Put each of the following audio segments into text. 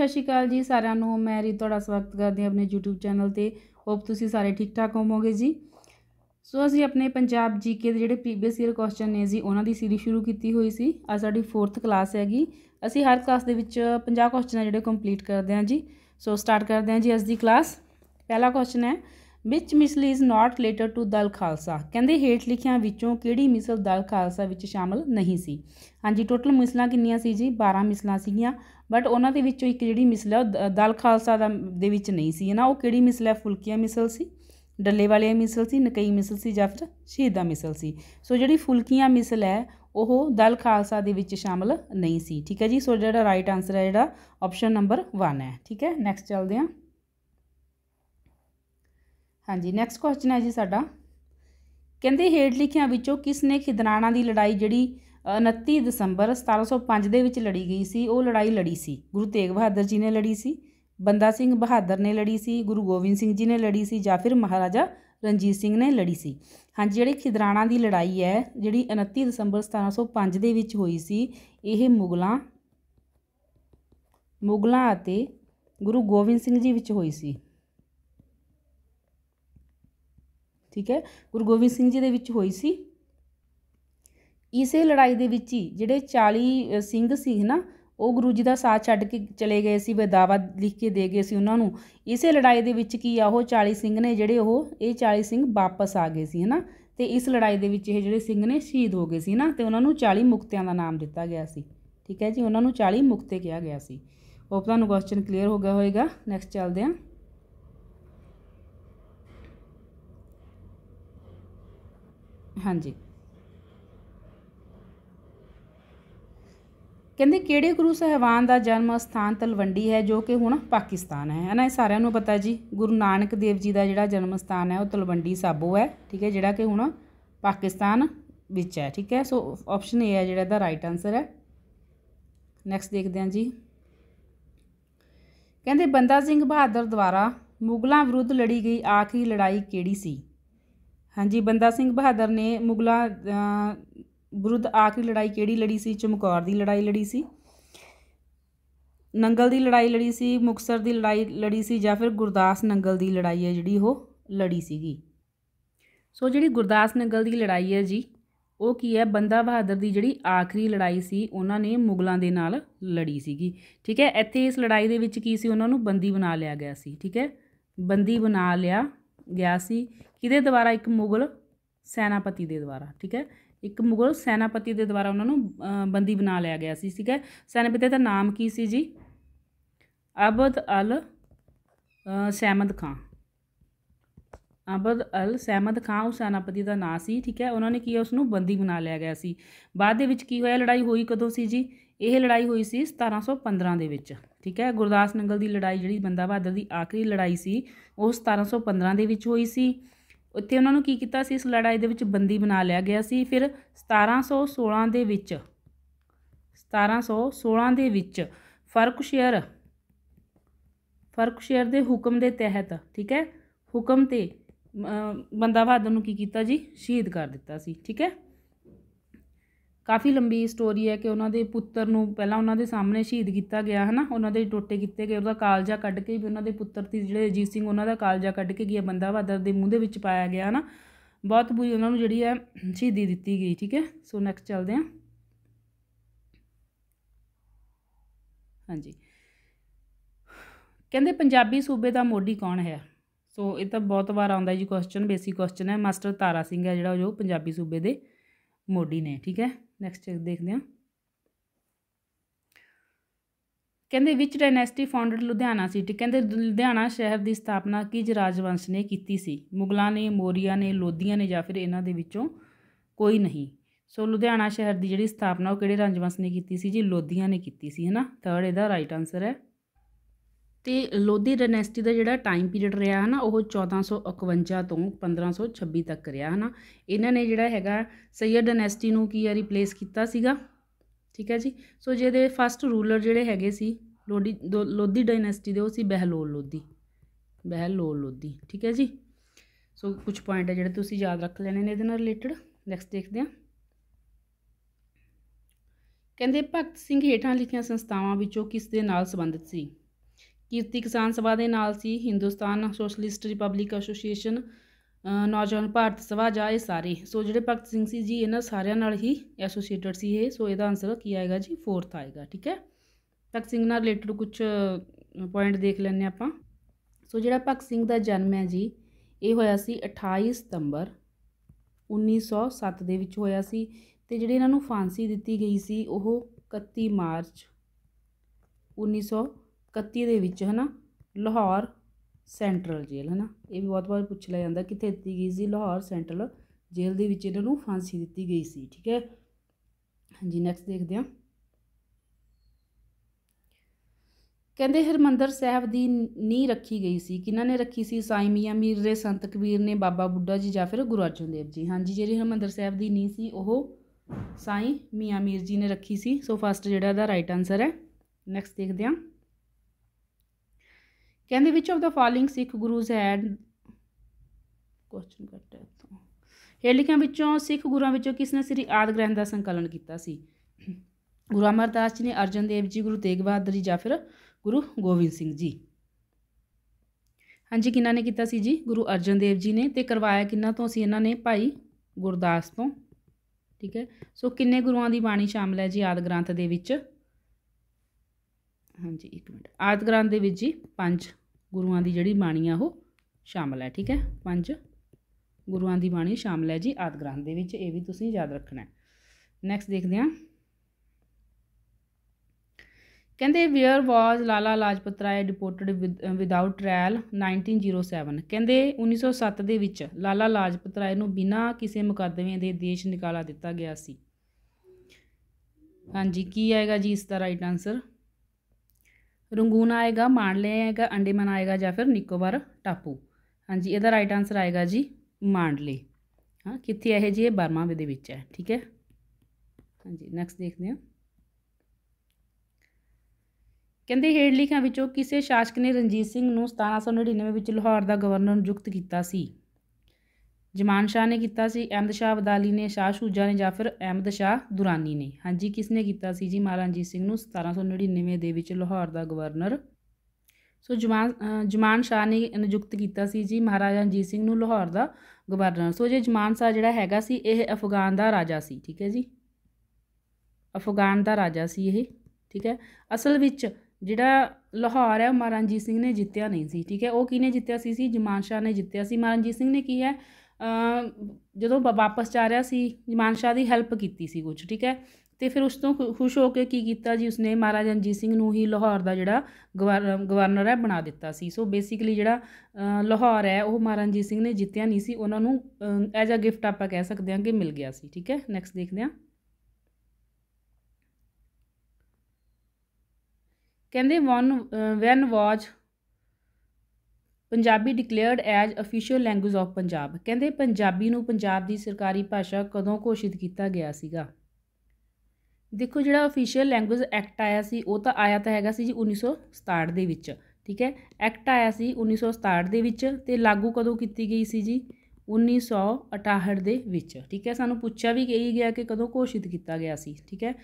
ਸਤਿ ਸ਼੍ਰੀ ਅਕਾਲ ਜੀ ਸਾਰਿਆਂ ਨੂੰ ਮੈਂ ਰੀ ਤੁਹਾਡਾ ਸਵਾਗਤ ਕਰਦੀ ਹਾਂ ਆਪਣੇ YouTube ਚੈਨਲ ਤੇ ਹੋਪ ਤੁਸੀਂ ਸਾਰੇ ਠੀਕ ਠਾਕ ਹੋਵੋਗੇ ਜੀ ਸੋ ਅਸੀਂ ਆਪਣੇ ਪੰਜਾਬ ਜੀਕੇ ਦੇ ਜਿਹੜੇ ਪ੍ਰੀਵੀਅਸ ਈਅਰ ਕੁਐਸਚਨ ਨੇ ਜੀ ਉਹਨਾਂ ਦੀ ਸੀਰੀਜ਼ ਸ਼ੁਰੂ ਕੀਤੀ ਹੋਈ ਸੀ ਆ ਸਾਡੀ 4th ਕਲਾਸ ਹੈਗੀ ਅਸੀਂ ਹਰ ਕਲਾਸ ਦੇ ਵਿੱਚ 50 ਕੁਐਸਚਨ ਜਿਹੜੇ ਕੰਪਲੀਟ ਕਰਦੇ ਹਾਂ ਜੀ ਸੋ ਸਟਾਰਟ ਕਰਦੇ ਹਾਂ ਜੀ ਅੱਜ ਦੀ ਕਲਾਸ ਪਹਿਲਾ ਕੁਐਸਚਨ ਹੈ which misl is not related to Dal Khalsa ਕਹਿੰਦੇ ਹੇਠ ਲਿਖਿਆਂ ਵਿੱਚੋਂ ਕਿਹੜੀ ਮਿਸਲ ਦਲ ਖਾਲਸਾ ਵਿੱਚ ਸ਼ਾਮਲ ਨਹੀਂ ਸੀ ਹਾਂਜੀ ਟੋਟਲ ਮਿਸਲਾਂ ਕਿੰਨੀਆਂ ਸੀ ਜੀ 12 ਮਿਸਲਾਂ ਸੀਗੀਆਂ ਬਟ ਉਹਨਾਂ ਦੇ ਵਿੱਚੋਂ ਇੱਕ ਜਿਹੜੀ ਮਿਸਲ ਹੈ ਉਹ ਦਲ ਖਾਲਸਾ ਦਾ ਦੇ ਵਿੱਚ ਨਹੀਂ ਸੀ ਹੈ ਨਾ ਉਹ ਕਿਹੜੀ ਮਿਸਲ ਹੈ ਫੁਲਕੀਆਂ ਮਿਸਲ ਸੀ ਡੱਲੇ ਵਾਲੀਆਂ ਮਿਸਲ ਸੀ ਨਕਈ ਮਿਸਲ ਸੀ ਜਾਂ ਫਿਰ ਸ਼ਹੀਦਾਂ ਮਿਸਲ ਸੀ ਸੋ ਜਿਹੜੀ ਫੁਲਕੀਆਂ ਮਿਸਲ ਹੈ ਉਹ ਦਲ ਖਾਲਸਾ ਦੇ ਵਿੱਚ ਸ਼ਾਮਲ ਨਹੀਂ ਸੀ ਠੀਕ ਹੈ ਜੀ ਸੋ ਜਿਹੜਾ ਰਾਈਟ ਆਨਸਰ ਹੈ ਜਿਹੜਾ ਆਪਸ਼ਨ ਨੰਬਰ 1 ਹੈ ਠੀਕ ਹੈ ਨੈਕਸਟ ਚੱਲਦੇ ਹਾਂ ਹਾਂਜੀ ਨੈਕਸਟ ਕੁਐਸਚਨ ਹੈ ਜੀ ਸਾਡਾ ਕਹਿੰਦੇ ਹੇਡ ਲਿਖਿਆਂ ਵਿੱਚੋਂ ਕਿਸ ਨੇ ਖਿਦਰਾਣਾ ਦੀ ਲੜਾਈ ਜਿਹੜੀ 29 ਦਸੰਬਰ 1705 ਦੇ ਵਿੱਚ ਲੜੀ ਗਈ ਸੀ ਉਹ ਲੜਾਈ ਲੜੀ ਸੀ ਗੁਰੂ ਤੇਗ ਬਹਾਦਰ ਜੀ ਨੇ ਲੜੀ ਸੀ ਬੰਦਾ ਸਿੰਘ ਬਹਾਦਰ ਨੇ ਲੜੀ ਸੀ ਗੁਰੂ ਗੋਬਿੰਦ ਸਿੰਘ ਜੀ ਨੇ ਲੜੀ ਸੀ ਜਾਂ ਫਿਰ ਮਹਾਰਾਜਾ ਰਣਜੀਤ ਸਿੰਘ ਨੇ ਲੜੀ ਸੀ ਹਾਂਜੀ ਜਿਹੜੀ ਖਿਦਰਾਣਾ ਦੀ ਲੜਾਈ ਹੈ ਜਿਹੜੀ 29 ਦਸੰਬਰ 1705 ਦੇ ਵਿੱਚ ਹੋਈ ਸੀ ਇਹ ਮੁਗਲਾਂ ਮੁਗਲਾਂ ਅਤੇ ਗੁਰੂ ਗੋਬਿੰਦ ਸਿੰਘ ਜੀ ਵਿੱਚ ਹੋਈ ਸੀ ਠੀਕ ਹੈ ਗੁਰੂ ਗੋਬਿੰਦ ਸਿੰਘ ਜੀ ਦੇ ਵਿੱਚ ਹੋਈ ਸੀ ਇਸੇ ਲੜਾਈ ਦੇ ਵਿੱਚ ਹੀ ਜਿਹੜੇ 40 ਸਿੰਘ ਸੀ ਨਾ ਉਹ ਗੁਰੂ ਜੀ ਦਾ ਸਾਥ ਛੱਡ ਕੇ ਚਲੇ ਗਏ ਸੀ ਬਦਾਵਾ ਲਿਖ ਕੇ ਦੇ ਗਏ ਸੀ ਉਹਨਾਂ ਨੂੰ ਇਸੇ ਲੜਾਈ ਦੇ ਵਿੱਚ ਕੀ ਆ ਉਹ 40 ਸਿੰਘ ਨੇ ਜਿਹੜੇ ਉਹ ਇਹ 40 ਸਿੰਘ ਵਾਪਸ ਆ ਗਏ ਸੀ ਹਨਾ ਤੇ ਇਸ ਲੜਾਈ ਦੇ ਵਿੱਚ ਇਹ ਜਿਹੜੇ ਸਿੰਘ ਨੇ ਸ਼ਹੀਦ ਹੋ ਗਏ ਸੀ ਨਾ ਤੇ ਉਹਨਾਂ ਨੂੰ 40 ਮੁਕਤਿਆਂ ਦਾ ਨਾਮ ਦਿੱਤਾ ਗਿਆ ਸੀ ਠੀਕ ਹੈ ਜੀ ਉਹਨਾਂ ਨੂੰ 40 ਮੁਕਤੇ ਕਿਹਾ ਗਿਆ ਸੀ ਉਹ ਤੁਹਾਨੂੰ ਕੁਐਸਚਨ ਕਲੀਅਰ ਹੋ ਗਿਆ ਹੋਵੇਗਾ ਨੈਕਸਟ ਚੱਲਦੇ ਹਾਂ ਹਾਂਜੀ ਕਹਿੰਦੇ ਕਿਹੜੇ ਗੁਰੂ ਸਹਿਬਾਨ ਦਾ ਜਨਮ ਸਥਾਨ ਤਲਵੰਡੀ ਹੈ ਜੋ ਕਿ ਹੁਣ ਪਾਕਿਸਤਾਨ ਹੈ ਹਨਾ ਇਹ ਸਾਰਿਆਂ ਨੂੰ ਪਤਾ ਜੀ ਗੁਰੂ ਨਾਨਕ ਦੇਵ ਜੀ ਦਾ ਜਿਹੜਾ ਜਨਮ ਸਥਾਨ ਹੈ ਉਹ ਤਲਵੰਡੀ ਸਾਬੋ ਹੈ ਠੀਕ ਹੈ ਜਿਹੜਾ ਕਿ ਹੁਣ ਪਾਕਿਸਤਾਨ ਵਿੱਚ ਹੈ ਠੀਕ ਹੈ ਸੋ ਆਪਸ਼ਨ ਏ ਹੈ ਜਿਹੜਾ ਦਾ ਰਾਈਟ ਆਨਸਰ ਹੈ ਨੈਕਸਟ ਦੇਖਦੇ ਹਾਂ ਜੀ ਕਹਿੰਦੇ ਬੰਦਾ ਸਿੰਘ ਬਹਾਦਰ ਦੁਆਰਾ ਮੁਗਲਾਂ ਵਿਰੁੱਧ ਲੜੀ ਗਈ ਆਖਰੀ ਲੜਾਈ ਕਿਹੜੀ ਸੀ ਹਾਂਜੀ ਬੰਦਾ ਸਿੰਘ ਬਹਾਦਰ ਨੇ ਮੁਗਲਾਂ ਵਿਰੁੱਧ ਆਖਰੀ ਲੜਾਈ ਕਿਹੜੀ ਲੜੀ ਸੀ ਚਮਕੌਰ ਦੀ ਲੜਾਈ ਲੜੀ ਸੀ ਨੰਗਲ ਦੀ ਲੜਾਈ ਲੜੀ ਸੀ ਮੁਕਸਰ ਦੀ ਲੜਾਈ ਲੜੀ ਸੀ ਜਾਂ ਫਿਰ ਗੁਰਦਾਸ ਨੰਗਲ ਦੀ ਲੜਾਈ ਹੈ ਜਿਹੜੀ ਉਹ ਲੜੀ ਸੀਗੀ ਸੋ ਜਿਹੜੀ ਗੁਰਦਾਸ ਨੰਗਲ ਦੀ ਲੜਾਈ ਹੈ ਜੀ ਉਹ ਕੀ ਹੈ ਬੰਦਾ ਬਹਾਦਰ ਦੀ ਜਿਹੜੀ ਆਖਰੀ ਲੜਾਈ ਸੀ ਉਹਨਾਂ ਨੇ ਮੁਗਲਾਂ ਦੇ ਨਾਲ ਲੜੀ ਸੀਗੀ ਠੀਕ ਹੈ ਇੱਥੇ ਇਸ ਲੜਾਈ ਦੇ ਵਿੱਚ ਕੀ ਸੀ ਉਹਨਾਂ ਨੂੰ ਬੰਦੀ ਬਣਾ ਲਿਆ ਗਿਆ ਸੀ ਠੀਕ ਹੈ ਬੰਦੀ ਬਣਾ ਲਿਆ ਗਿਆ ਸੀ ਕਿਹਦੇ ਦੁਆਰਾ ਇੱਕ ਮੁਗਲ ਸੈਨਾਪਤੀ ਦੇ ਦੁਆਰਾ ਠੀਕ ਹੈ ਇੱਕ ਮੁਗਲ ਸੈਨਾਪਤੀ ਦੇ ਦੁਆਰਾ ਉਹਨਾਂ ਨੂੰ ਬੰਦੀ ਬਣਾ ਲਿਆ ਗਿਆ ਸੀ ਠੀਕ ਹੈ ਸੈਨਾਪਤੀ ਦਾ ਨਾਮ ਕੀ ਸੀ ਜੀ ਅਬਦ ਅਲ ਸਹਿਮਦ ਖਾਨ ਅਬਦ ਅਲ ਸਹਿਮਦ ਖਾਨ ਉਸ ਸੈਨਾਪਤੀ ਦਾ ਨਾਮ ਸੀ ਠੀਕ ਹੈ ਉਹਨਾਂ ਨੇ ਕੀ ਉਸ ਨੂੰ ਬੰਦੀ ਬਣਾ ਲਿਆ ਗਿਆ ਸੀ ਬਾਅਦ ਦੇ ਵਿੱਚ ਕੀ ਹੋਇਆ ਲੜਾਈ ਹੋਈ ਕਦੋਂ ਸੀ ਜੀ ਇਹ ਲੜਾਈ ਹੋਈ ਸੀ 1715 ਦੇ ਵਿੱਚ ਠੀਕ ਹੈ ਗੁਰਦਾਸ ਨੰਗਲ ਦੀ ਲੜਾਈ ਜਿਹੜੀ ਬੰਦਾ ਬਹਾਦਰ ਦੀ ਆਖਰੀ ਲੜਾਈ ਸੀ ਉਹ 1715 ਦੇ ਵਿੱਚ ਹੋਈ ਸੀ ਉੱਥੇ ਉਹਨਾਂ ਨੂੰ ਕੀ ਕੀਤਾ ਸੀ ਇਸ ਲੜਾਈ ਦੇ ਵਿੱਚ ਬੰਦੀ ਬਣਾ ਲਿਆ ਗਿਆ ਸੀ ਫਿਰ 1716 ਦੇ ਵਿੱਚ 1716 ਦੇ ਵਿੱਚ ਫਰਕਸ਼ੇਅਰ ਫਰਕਸ਼ੇਅਰ ਦੇ ਹੁਕਮ ਦੇ ਤਹਿਤ ਠੀਕ ਹੈ ਹੁਕਮ ਤੇ ਬੰਦਾ ਬਹਾਦਰ ਨੂੰ ਕੀ ਕੀਤਾ ਜੀ ਸ਼ਹੀਦ ਕਰ ਦਿੱਤਾ ਸੀ ਠੀਕ ਹੈ ਕਾਫੀ ਲੰਬੀ ਸਟੋਰੀ ਹੈ ਕਿ ਉਹਨਾਂ ਦੇ ਪੁੱਤਰ ਨੂੰ ਪਹਿਲਾਂ ਉਹਨਾਂ ਦੇ ਸਾਹਮਣੇ ਸ਼ਹੀਦ ਕੀਤਾ ਗਿਆ ਹਨਾ ਉਹਨਾਂ ਦੇ ਟੋਟੇ ਕੀਤੇ ਗਏ ਉਹਦਾ ਕਾਲਜਾ ਕੱਢ ਕੇ ਵੀ ਉਹਨਾਂ ਦੇ ਪੁੱਤਰ ਸੀ ਜਿਹੜੇ ਅਜੀਤ ਸਿੰਘ ਉਹਨਾਂ ਦਾ ਕਾਲਜਾ ਕੱਢ ਕੇ ਗਿਆ ਬੰਦਾ ਬਹਾਦਰ ਦੇ ਮੂੰਹ ਦੇ ਵਿੱਚ ਪਾਇਆ ਗਿਆ ਹਨਾ ਬਹੁਤ ਬੁਰੀ ਉਹਨਾਂ ਨੂੰ ਜਿਹੜੀ ਹੈ ਸ਼ਹੀਦੀ ਦਿੱਤੀ ਗਈ ਠੀਕ ਹੈ ਸੋ ਨੈਕਸਟ ਚੱਲਦੇ ਹਾਂ ਹਾਂਜੀ ਕਹਿੰਦੇ ਪੰਜਾਬੀ ਸੂਬੇ ਦਾ ਮੋਢੀ ਕੌਣ ਹੈ ਸੋ ਇਹ ਤਾਂ ਬਹੁਤ ਵਾਰ ਆਉਂਦਾ ਜੀ ਕੁਐਸਚਨ ਬੇਸਿਕ ਕੁਐਸਚਨ ਹੈ ਮਾਸਟਰ ਤਾਰਾ ਸਿੰਘ ਹੈ ਜਿਹੜਾ ਉਹ ਪੰਜਾਬੀ ਸੂਬੇ ਦੇ ਮੋਢੀ ਨੇ ਠੀਕ ਹੈ ਨੈਕਸਟ ਦੇਖਦੇ ਹਾਂ ਕਹਿੰਦੇ which dynasty founded Ludhiana city ਕਹਿੰਦੇ ਲੁਧਿਆਣਾ ਸ਼ਹਿਰ ਦੀ ਸਥਾਪਨਾ ਕਿਸ ਰਾਜਵੰਸ਼ ਨੇ ਕੀਤੀ ਸੀ ਮੁਗਲਾਂ ਨੇ ਮੋਰੀਆ ਨੇ ਲੋਧੀਆਂ ਨੇ ਜਾਂ ਫਿਰ ਇਹਨਾਂ ਦੇ ਵਿੱਚੋਂ ਕੋਈ ਨਹੀਂ ਸੋ ਲੁਧਿਆਣਾ ਸ਼ਹਿਰ ਦੀ ਜਿਹੜੀ ਸਥਾਪਨਾ ਉਹ ਕਿਹੜੇ ਰਾਜਵੰਸ਼ ਨੇ ਕੀਤੀ ਸੀ ਜੀ ਲੋਧੀਆਂ ਨੇ ਕੀਤੀ ਸੀ ਹੈਨਾ ਥਰਡ ਇਹਦਾ ਰਾਈਟ ਆਨਸਰ ਹੈ ਤੇ ਲੋਧੀ ਡਾਇਨੈਸਟੀ ਦਾ ਜਿਹੜਾ ਟਾਈਮ ਪੀਰੀਅਡ ਰਿਹਾ ਹਨਾ ਉਹ 1451 ਤੋਂ 1526 ਤੱਕ ਰਿਹਾ ਹਨਾ ਇਹਨਾਂ ਨੇ ਜਿਹੜਾ ਹੈਗਾ ਸੈਯਦ ਡਾਇਨੈਸਟੀ ਨੂੰ ਕੀ ਆ ਰਿਪਲੇਸ ਕੀਤਾ ਸੀਗਾ ਠੀਕ ਹੈ ਜੀ ਸੋ ਜਿਹਦੇ ਫਸਟ ਰੂਲਰ ਜਿਹੜੇ ਹੈਗੇ ਸੀ ਲੋਧੀ ਲੋਧੀ ਡਾਇਨੈਸਟੀ ਦੇ ਉਹ ਸੀ ਬਹਿਲੋਲ ਲੋਧੀ ਬਹਿਲੋਲ ਲੋਧੀ ਠੀਕ ਹੈ ਜੀ ਸੋ ਕੁਝ ਪੁਆਇੰਟ ਹੈ ਜਿਹੜੇ ਤੁਸੀਂ ਯਾਦ ਰੱਖ ਲੈਣੇ ਨੇ ਇਹਦੇ ਨਾਲ ਰਿਲੇਟਡ ਨੈਕਸਟ ਦੇਖਦੇ ਹਾਂ ਕਹਿੰਦੇ ਭਗਤ ਸਿੰਘ ਹੇਠਾਂ ਲਿਖੀਆਂ ਸੰਸਥਾਵਾਂ ਵਿੱਚੋਂ ਕਿਸ ਦੇ ਨਾਲ ਸੰਬੰਧਿਤ ਸੀ ਕਿਰਤੀ ਕਿਸਾਨ ਸਭਾ ਦੇ ਨਾਲ ਸੀ Hindustan Socialist Republic Association Naujawan Bharat ਸਭਾ ਜਾਂ ਇਹ ਸਾਰੇ ਸੋ ਜਿਹੜੇ ਭਗਤ ਸਿੰਘ ਸੀ ਜੀ ਇਹਨਾਂ ਸਾਰਿਆਂ ਨਾਲ ਹੀ ਐਸੋਸੀਏਟਡ ਸੀ ਇਹ ਸੋ ਇਹਦਾ ਆਨਸਰ ਕੀ ਆਏਗਾ ਜੀ 4th ਆਏਗਾ ਠੀਕ ਹੈ ਭਗਤ ਸਿੰਘ ਨਾਲ ਰਿਲੇਟਡ ਕੁਝ ਪੁਆਇੰਟ ਦੇਖ ਲੈਣੇ ਆਪਾਂ ਸੋ ਜਿਹੜਾ ਭਗਤ ਸਿੰਘ ਦਾ ਜਨਮ ਹੈ ਜੀ ਇਹ ਹੋਇਆ ਸੀ 28 ਸਤੰਬਰ 1907 ਦੇ ਵਿੱਚ ਹੋਇਆ ਸੀ ਤੇ ਜਿਹੜੇ ਇਹਨਾਂ ਨੂੰ ਫਾਂਸੀ ਦਿੱਤੀ ਗਈ ਸੀ ਉਹ 31 ਮਾਰਚ 31 ਦੇ ਵਿੱਚ ਹੈ ਨਾ ਲਾਹੌਰ ਸੈਂਟਰਲ ਜੇਲ ਹੈ ਨਾ ਇਹ ਵੀ ਬਹੁਤ ਵਾਰ ਪੁੱਛ ਲਿਆ ਜਾਂਦਾ ਕਿੱਥੇ ਦਿੱਤੀ ਗਈ ਸੀ ਲਾਹੌਰ ਸੈਂਟਰਲ ਜੇਲ ਦੇ ਵਿੱਚ ਇਹਨਾਂ ਨੂੰ ਫਾਂਸੀ ਦਿੱਤੀ ਗਈ ਸੀ ਠੀਕ ਹੈ ਹਾਂਜੀ ਨੈਕਸਟ ਦੇਖਦੇ ਹਾਂ ਕਹਿੰਦੇ ਹਰਮੰਦਰ ਸਾਹਿਬ ਦੀ ਨੀਂਹ ਰੱਖੀ ਗਈ ਸੀ ਕਿਨਾਂ ਨੇ ਰੱਖੀ ਸੀ ਸਾਈ ਮੀਆਂ ਮੀਰ ਦੇ ਸੰਤ ਕਬੀਰ ਨੇ ਬਾਬਾ ਬੁੱਢਾ ਜੀ ਜਾਂ ਫਿਰ ਗੁਰੂ ਅਰਜਨ ਦੇਵ ਜੀ ਹਾਂਜੀ ਜਿਹੜੀ ਹਰਮੰਦਰ ਸਾਹਿਬ ਦੀ ਨੀਂਹ ਸੀ ਉਹ ਸਾਈ ਮੀਆਂ ਮੀਰ ਜੀ ਨੇ ਰੱਖੀ ਸੀ ਸੋ ਫਸਟ ਜਿਹੜਾ ਦਾ ਰਾਈਟ ਆਨਸਰ ਹੈ ਨੈਕਸਟ ਦੇਖਦੇ ਹਾਂ ਕਹਿੰਦੇ which of the following Sikh gurus had question ਕੱਟਿਆ ਇਹ ਲਿਖਿਆਂ ਵਿੱਚੋਂ ਸਿੱਖ ਗੁਰਾਂ ਵਿੱਚੋਂ ਕਿਸ ਨੇ ਸ੍ਰੀ ਆਦ ਗ੍ਰੰਥ ਦਾ ਸੰਕਲਨ ਕੀਤਾ ਸੀ ਗੁਰੂ ਅਮਰਦਾਸ ਜੀ ਨੇ ਅਰਜਨ ਦੇਵ ਜੀ ਗੁਰੂ ਤੇਗ ਬਹਾਦਰ ਜੀ ਜਾਂ ਫਿਰ ਗੁਰੂ ਗੋਬਿੰਦ ਸਿੰਘ ਜੀ ਹਾਂਜੀ ਕਿਹਨਾਂ ਨੇ ਕੀਤਾ ਸੀ ਜੀ ਗੁਰੂ ਅਰਜਨ ਦੇਵ ਜੀ ਨੇ ਤੇ ਕਰਵਾਇਆ ਕਿੰਨਾ ਤੋਂ ਸੀ ਇਹਨਾਂ ਨੇ ਭਾਈ ਗੁਰਦਾਸ ਤੋਂ ਠੀਕ ਹੈ ਸੋ ਕਿੰਨੇ ਗੁਰੂਆਂ ਦੀ ਬਾਣੀ ਸ਼ਾਮਲ ਹੈ ਜੀ ਆਦ ਗ੍ਰੰਥ ਦੇ ਵਿੱਚ ਹਾਂਜੀ ਇੱਕ ਮਿੰਟ ਆਦ ਗ੍ਰੰਥ ਦੇ ਵਿੱਚ ਜੀ ਪੰਜ ਗੁਰੂਆਂ ਦੀ ਜਿਹੜੀ ਬਾਣੀ ਆ ਉਹ ਸ਼ਾਮਲ ਹੈ ਠੀਕ ਹੈ ਪੰਜ ਗੁਰੂਆਂ ਦੀ ਬਾਣੀ ਸ਼ਾਮਲ ਹੈ ਜੀ ਆਦ ਗ੍ਰੰਥ ਦੇ ਵਿੱਚ ਇਹ ਵੀ ਤੁਸੀਂ ਯਾਦ ਰੱਖਣਾ ਹੈ ਨੈਕਸਟ ਦੇਖਦੇ ਹਾਂ ਕਹਿੰਦੇ where was Lala Lajpat Rai deported without trial 1907 ਕਹਿੰਦੇ 1907 ਦੇ ਵਿੱਚ ਲਾਲਾ ਲਾਜਪਤ ਰਾਏ ਨੂੰ ਬਿਨਾਂ ਕਿਸੇ ਮੁਕੱਦਮੇ ਦੇ ਦੇਸ਼ ਨਿਕਾਲਾ ਦਿੱਤਾ ਗਿਆ ਸੀ ਹਾਂਜੀ ਕੀ ਆਏਗਾ ਜੀ ਇਸ ਦਾ ਰਾਈਟ ਆਨਸਰ ਰੰਗੂਨ ਆਏਗਾ ਮਾਂਡਲੇ ਆਏਗਾ ਅੰਡੇਮਨ ਆਏਗਾ ਜਾਂ ਫਿਰ ਨਿਕੋਬਾਰ ਟਾਪੂ ਹਾਂਜੀ ਇਹਦਾ ਰਾਈਟ ਆਨਸਰ ਆਏਗਾ ਜੀ ਮਾਂਡਲੇ ਹਾਂ ਕਿੱਥੇ ਇਹ ਜੀ ਇਹ ਬਰਮਾ ਦੇ ਵਿੱਚ ਹੈ ਠੀਕ ਹੈ ਹਾਂਜੀ ਨੈਕਸਟ ਦੇਖਦੇ ਹਾਂ ਕਹਿੰਦੇ ਹੇਡ ਲਿਖਾਂ ਵਿੱਚੋਂ ਕਿਸੇ ਸ਼ਾਸਕ ਨੇ ਰਣਜੀਤ ਸਿੰਘ ਨੂੰ 1799 ਵਿੱਚ ਲਾਹੌਰ ਦਾ ਗਵਰਨਰ ਨਿਯੁਕਤ ਕੀਤਾ ਸੀ ਜਮਾਨ ਸ਼ਾਹ ਨੇ ਕੀਤਾ ਸੀ ਅਹਿਮਦ ਸ਼ਾਹ ਅਬਦਾਲੀ ਨੇ ਸ਼ਾਹ ਸ਼ੂਜਾ ਨੇ ਜਾਂ ਫਿਰ ਅਹਿਮਦ ਸ਼ਾਹ ਦੁਰਾਨੀ ਨੇ ਹਾਂਜੀ ਕਿਸ ਨੇ ਕੀਤਾ ਸੀ ਜੀ ਮਹਾਰਾਜ ਜੀ ਸਿੰਘ ਨੂੰ 1799 ਦੇ ਵਿੱਚ ਲਾਹੌਰ ਦਾ ਗਵਰਨਰ ਸੋ ਜਮਾਨ ਜਮਾਨ ਸ਼ਾਹ ਨੇ ਨਿਯੁਕਤ ਕੀਤਾ ਸੀ ਜੀ ਮਹਾਰਾਜਾ ਜੀ ਸਿੰਘ ਨੂੰ ਲਾਹੌਰ ਦਾ ਗਵਰਨਰ ਸੋ ਜੇ ਜਮਾਨ ਸ਼ਾਹ ਜਿਹੜਾ ਹੈਗਾ ਸੀ ਇਹ ਅਫਗਾਨ ਦਾ ਰਾਜਾ ਸੀ ਠੀਕ ਹੈ ਜੀ ਅਫਗਾਨ ਦਾ ਰਾਜਾ ਸੀ ਇਹ ਠੀਕ ਹੈ ਅਸਲ ਵਿੱਚ ਜਿਹੜਾ ਲਾਹੌਰ ਹੈ ਮਹਾਰਾਜ ਜੀ ਸਿੰਘ ਨੇ ਜਿੱਤਿਆ ਨਹੀਂ ਸੀ ਠੀਕ ਹੈ ਉਹ ਕਿਹਨੇ ਜਿੱਤਿਆ ਸੀ ਸੀ ਜਮਾਨ ਸ਼ਾਹ ਨੇ ਜਿੱਤਿਆ ਸੀ ਮਹਾਰਾਜ ਜੀ ਸਿੰਘ ਨੇ ਕੀ ਹੈ ਜਦੋਂ ਵਾਪਸ ਜਾ ਰਿਹਾ ਸੀ ਜਮਾਨ ਸ਼ਾਹ ਦੀ ਹੈਲਪ ਕੀਤੀ ਸੀ ਕੁਝ ਠੀਕ ਹੈ ਤੇ ਫਿਰ ਉਸ ਤੋਂ ਖੁਸ਼ ਹੋ ਕੇ ਕੀ ਕੀਤਾ ਜੀ ਉਸਨੇ ਮਹਾਰਾਜਾ ਰਣਜੀਤ ਸਿੰਘ ਨੂੰ ਹੀ ਲਾਹੌਰ ਦਾ ਜਿਹੜਾ ਗਵਰਨਰ ਹੈ ਬਣਾ ਦਿੱਤਾ ਸੀ ਸੋ ਬੇਸਿਕਲੀ ਜਿਹੜਾ ਲਾਹੌਰ ਹੈ ਉਹ ਮਹਾਰਾਜਾ ਰਣਜੀਤ ਸਿੰਘ ਨੇ ਜਿੱਤਿਆ ਨਹੀਂ ਸੀ ਉਹਨਾਂ ਨੂੰ ਐਜ਼ ਅ ਗਿਫਟ ਆਪਾਂ ਕਹਿ ਸਕਦੇ ਹਾਂ ਕਿ ਮਿਲ ਗਿਆ ਸੀ ਠੀਕ ਹੈ ਨੈਕਸਟ ਦੇਖਦੇ ਹਾਂ ਕਹਿੰਦੇ one when which Punjabi declared as official language of Punjab ਕਹਿੰਦੇ ਪੰਜਾਬੀ ਨੂੰ ਪੰਜਾਬ ਦੀ ਸਰਕਾਰੀ ਭਾਸ਼ਾ ਕਦੋਂ ਘੋਸ਼ਿਤ ਕੀਤਾ ਗਿਆ ਸੀਗਾ ਦੇਖੋ ਜਿਹੜਾ ਅਫੀਸ਼ੀਅਲ ਲੈਂਗੁਏਜ ਐਕਟ ਆਇਆ ਸੀ ਉਹ ਤਾਂ ਆਇਆ ਤਾਂ ਹੈਗਾ ਸੀ ਜੀ 1967 ਦੇ ਵਿੱਚ ਠੀਕ ਹੈ ਐਕਟ ਆਇਆ ਸੀ 1967 ਦੇ ਵਿੱਚ ਤੇ ਲਾਗੂ ਕਦੋਂ ਕੀਤੀ ਗਈ ਸੀ ਜੀ 1968 ਦੇ ਵਿੱਚ ਠੀਕ ਹੈ ਸਾਨੂੰ ਪੁੱਛਿਆ ਵੀ ਗਈ ਗਿਆ ਕਿ ਕਦੋਂ ਘੋਸ਼ਿਤ ਕੀਤਾ ਗਿਆ ਸੀ ਠੀਕ ਹੈ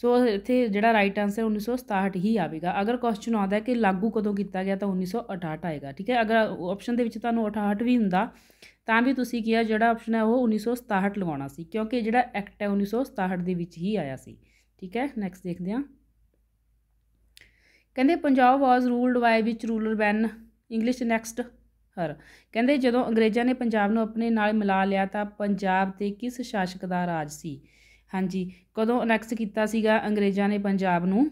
ਸੋ ਇੱਥੇ ਜਿਹੜਾ ਰਾਈਟ ਆਨਸਰ 1967 ਹੀ ਆਵੇਗਾ ਅਗਰ ਕੁਐਸਚਨ ਆਉਂਦਾ ਕਿ ਲਾਗੂ ਕਦੋਂ ਕੀਤਾ ਗਿਆ ਤਾਂ 1968 ਆਏਗਾ ਠੀਕ ਹੈ ਅਗਰ ਆਪਸ਼ਨ ਦੇ ਵਿੱਚ ਤੁਹਾਨੂੰ 68 ਵੀ ਹੁੰਦਾ ਤਾਂ ਵੀ ਤੁਸੀਂ ਕਿਹਾ ਜਿਹੜਾ ਆਪਸ਼ਨ ਹੈ ਉਹ 1967 ਲਗਾਉਣਾ ਸੀ ਕਿਉਂਕਿ ਜਿਹੜਾ ਐਕਟ ਹੈ 1967 ਦੇ ਵਿੱਚ ਹੀ ਆਇਆ ਸੀ ਠੀਕ ਹੈ ਨੈਕਸਟ ਦੇਖਦੇ ਹਾਂ ਕਹਿੰਦੇ Punjab was ruled by which ruler when English next ਹਰ ਕਹਿੰਦੇ ਜਦੋਂ ਅੰਗਰੇਜ਼ਾਂ ਨੇ ਪੰਜਾਬ ਨੂੰ ਆਪਣੇ ਨਾਲ ਮਿਲਾ ਲਿਆ ਤਾਂ ਪੰਜਾਬ ਤੇ ਕਿਸ ਸ਼ਾਸਕ ਦਾ ਰਾਜ ਸੀ ਹਾਂਜੀ ਕਦੋਂ ਅਨੈਕਸ ਕੀਤਾ ਸੀਗਾ ਅੰਗਰੇਜ਼ਾਂ ਨੇ ਪੰਜਾਬ ਨੂੰ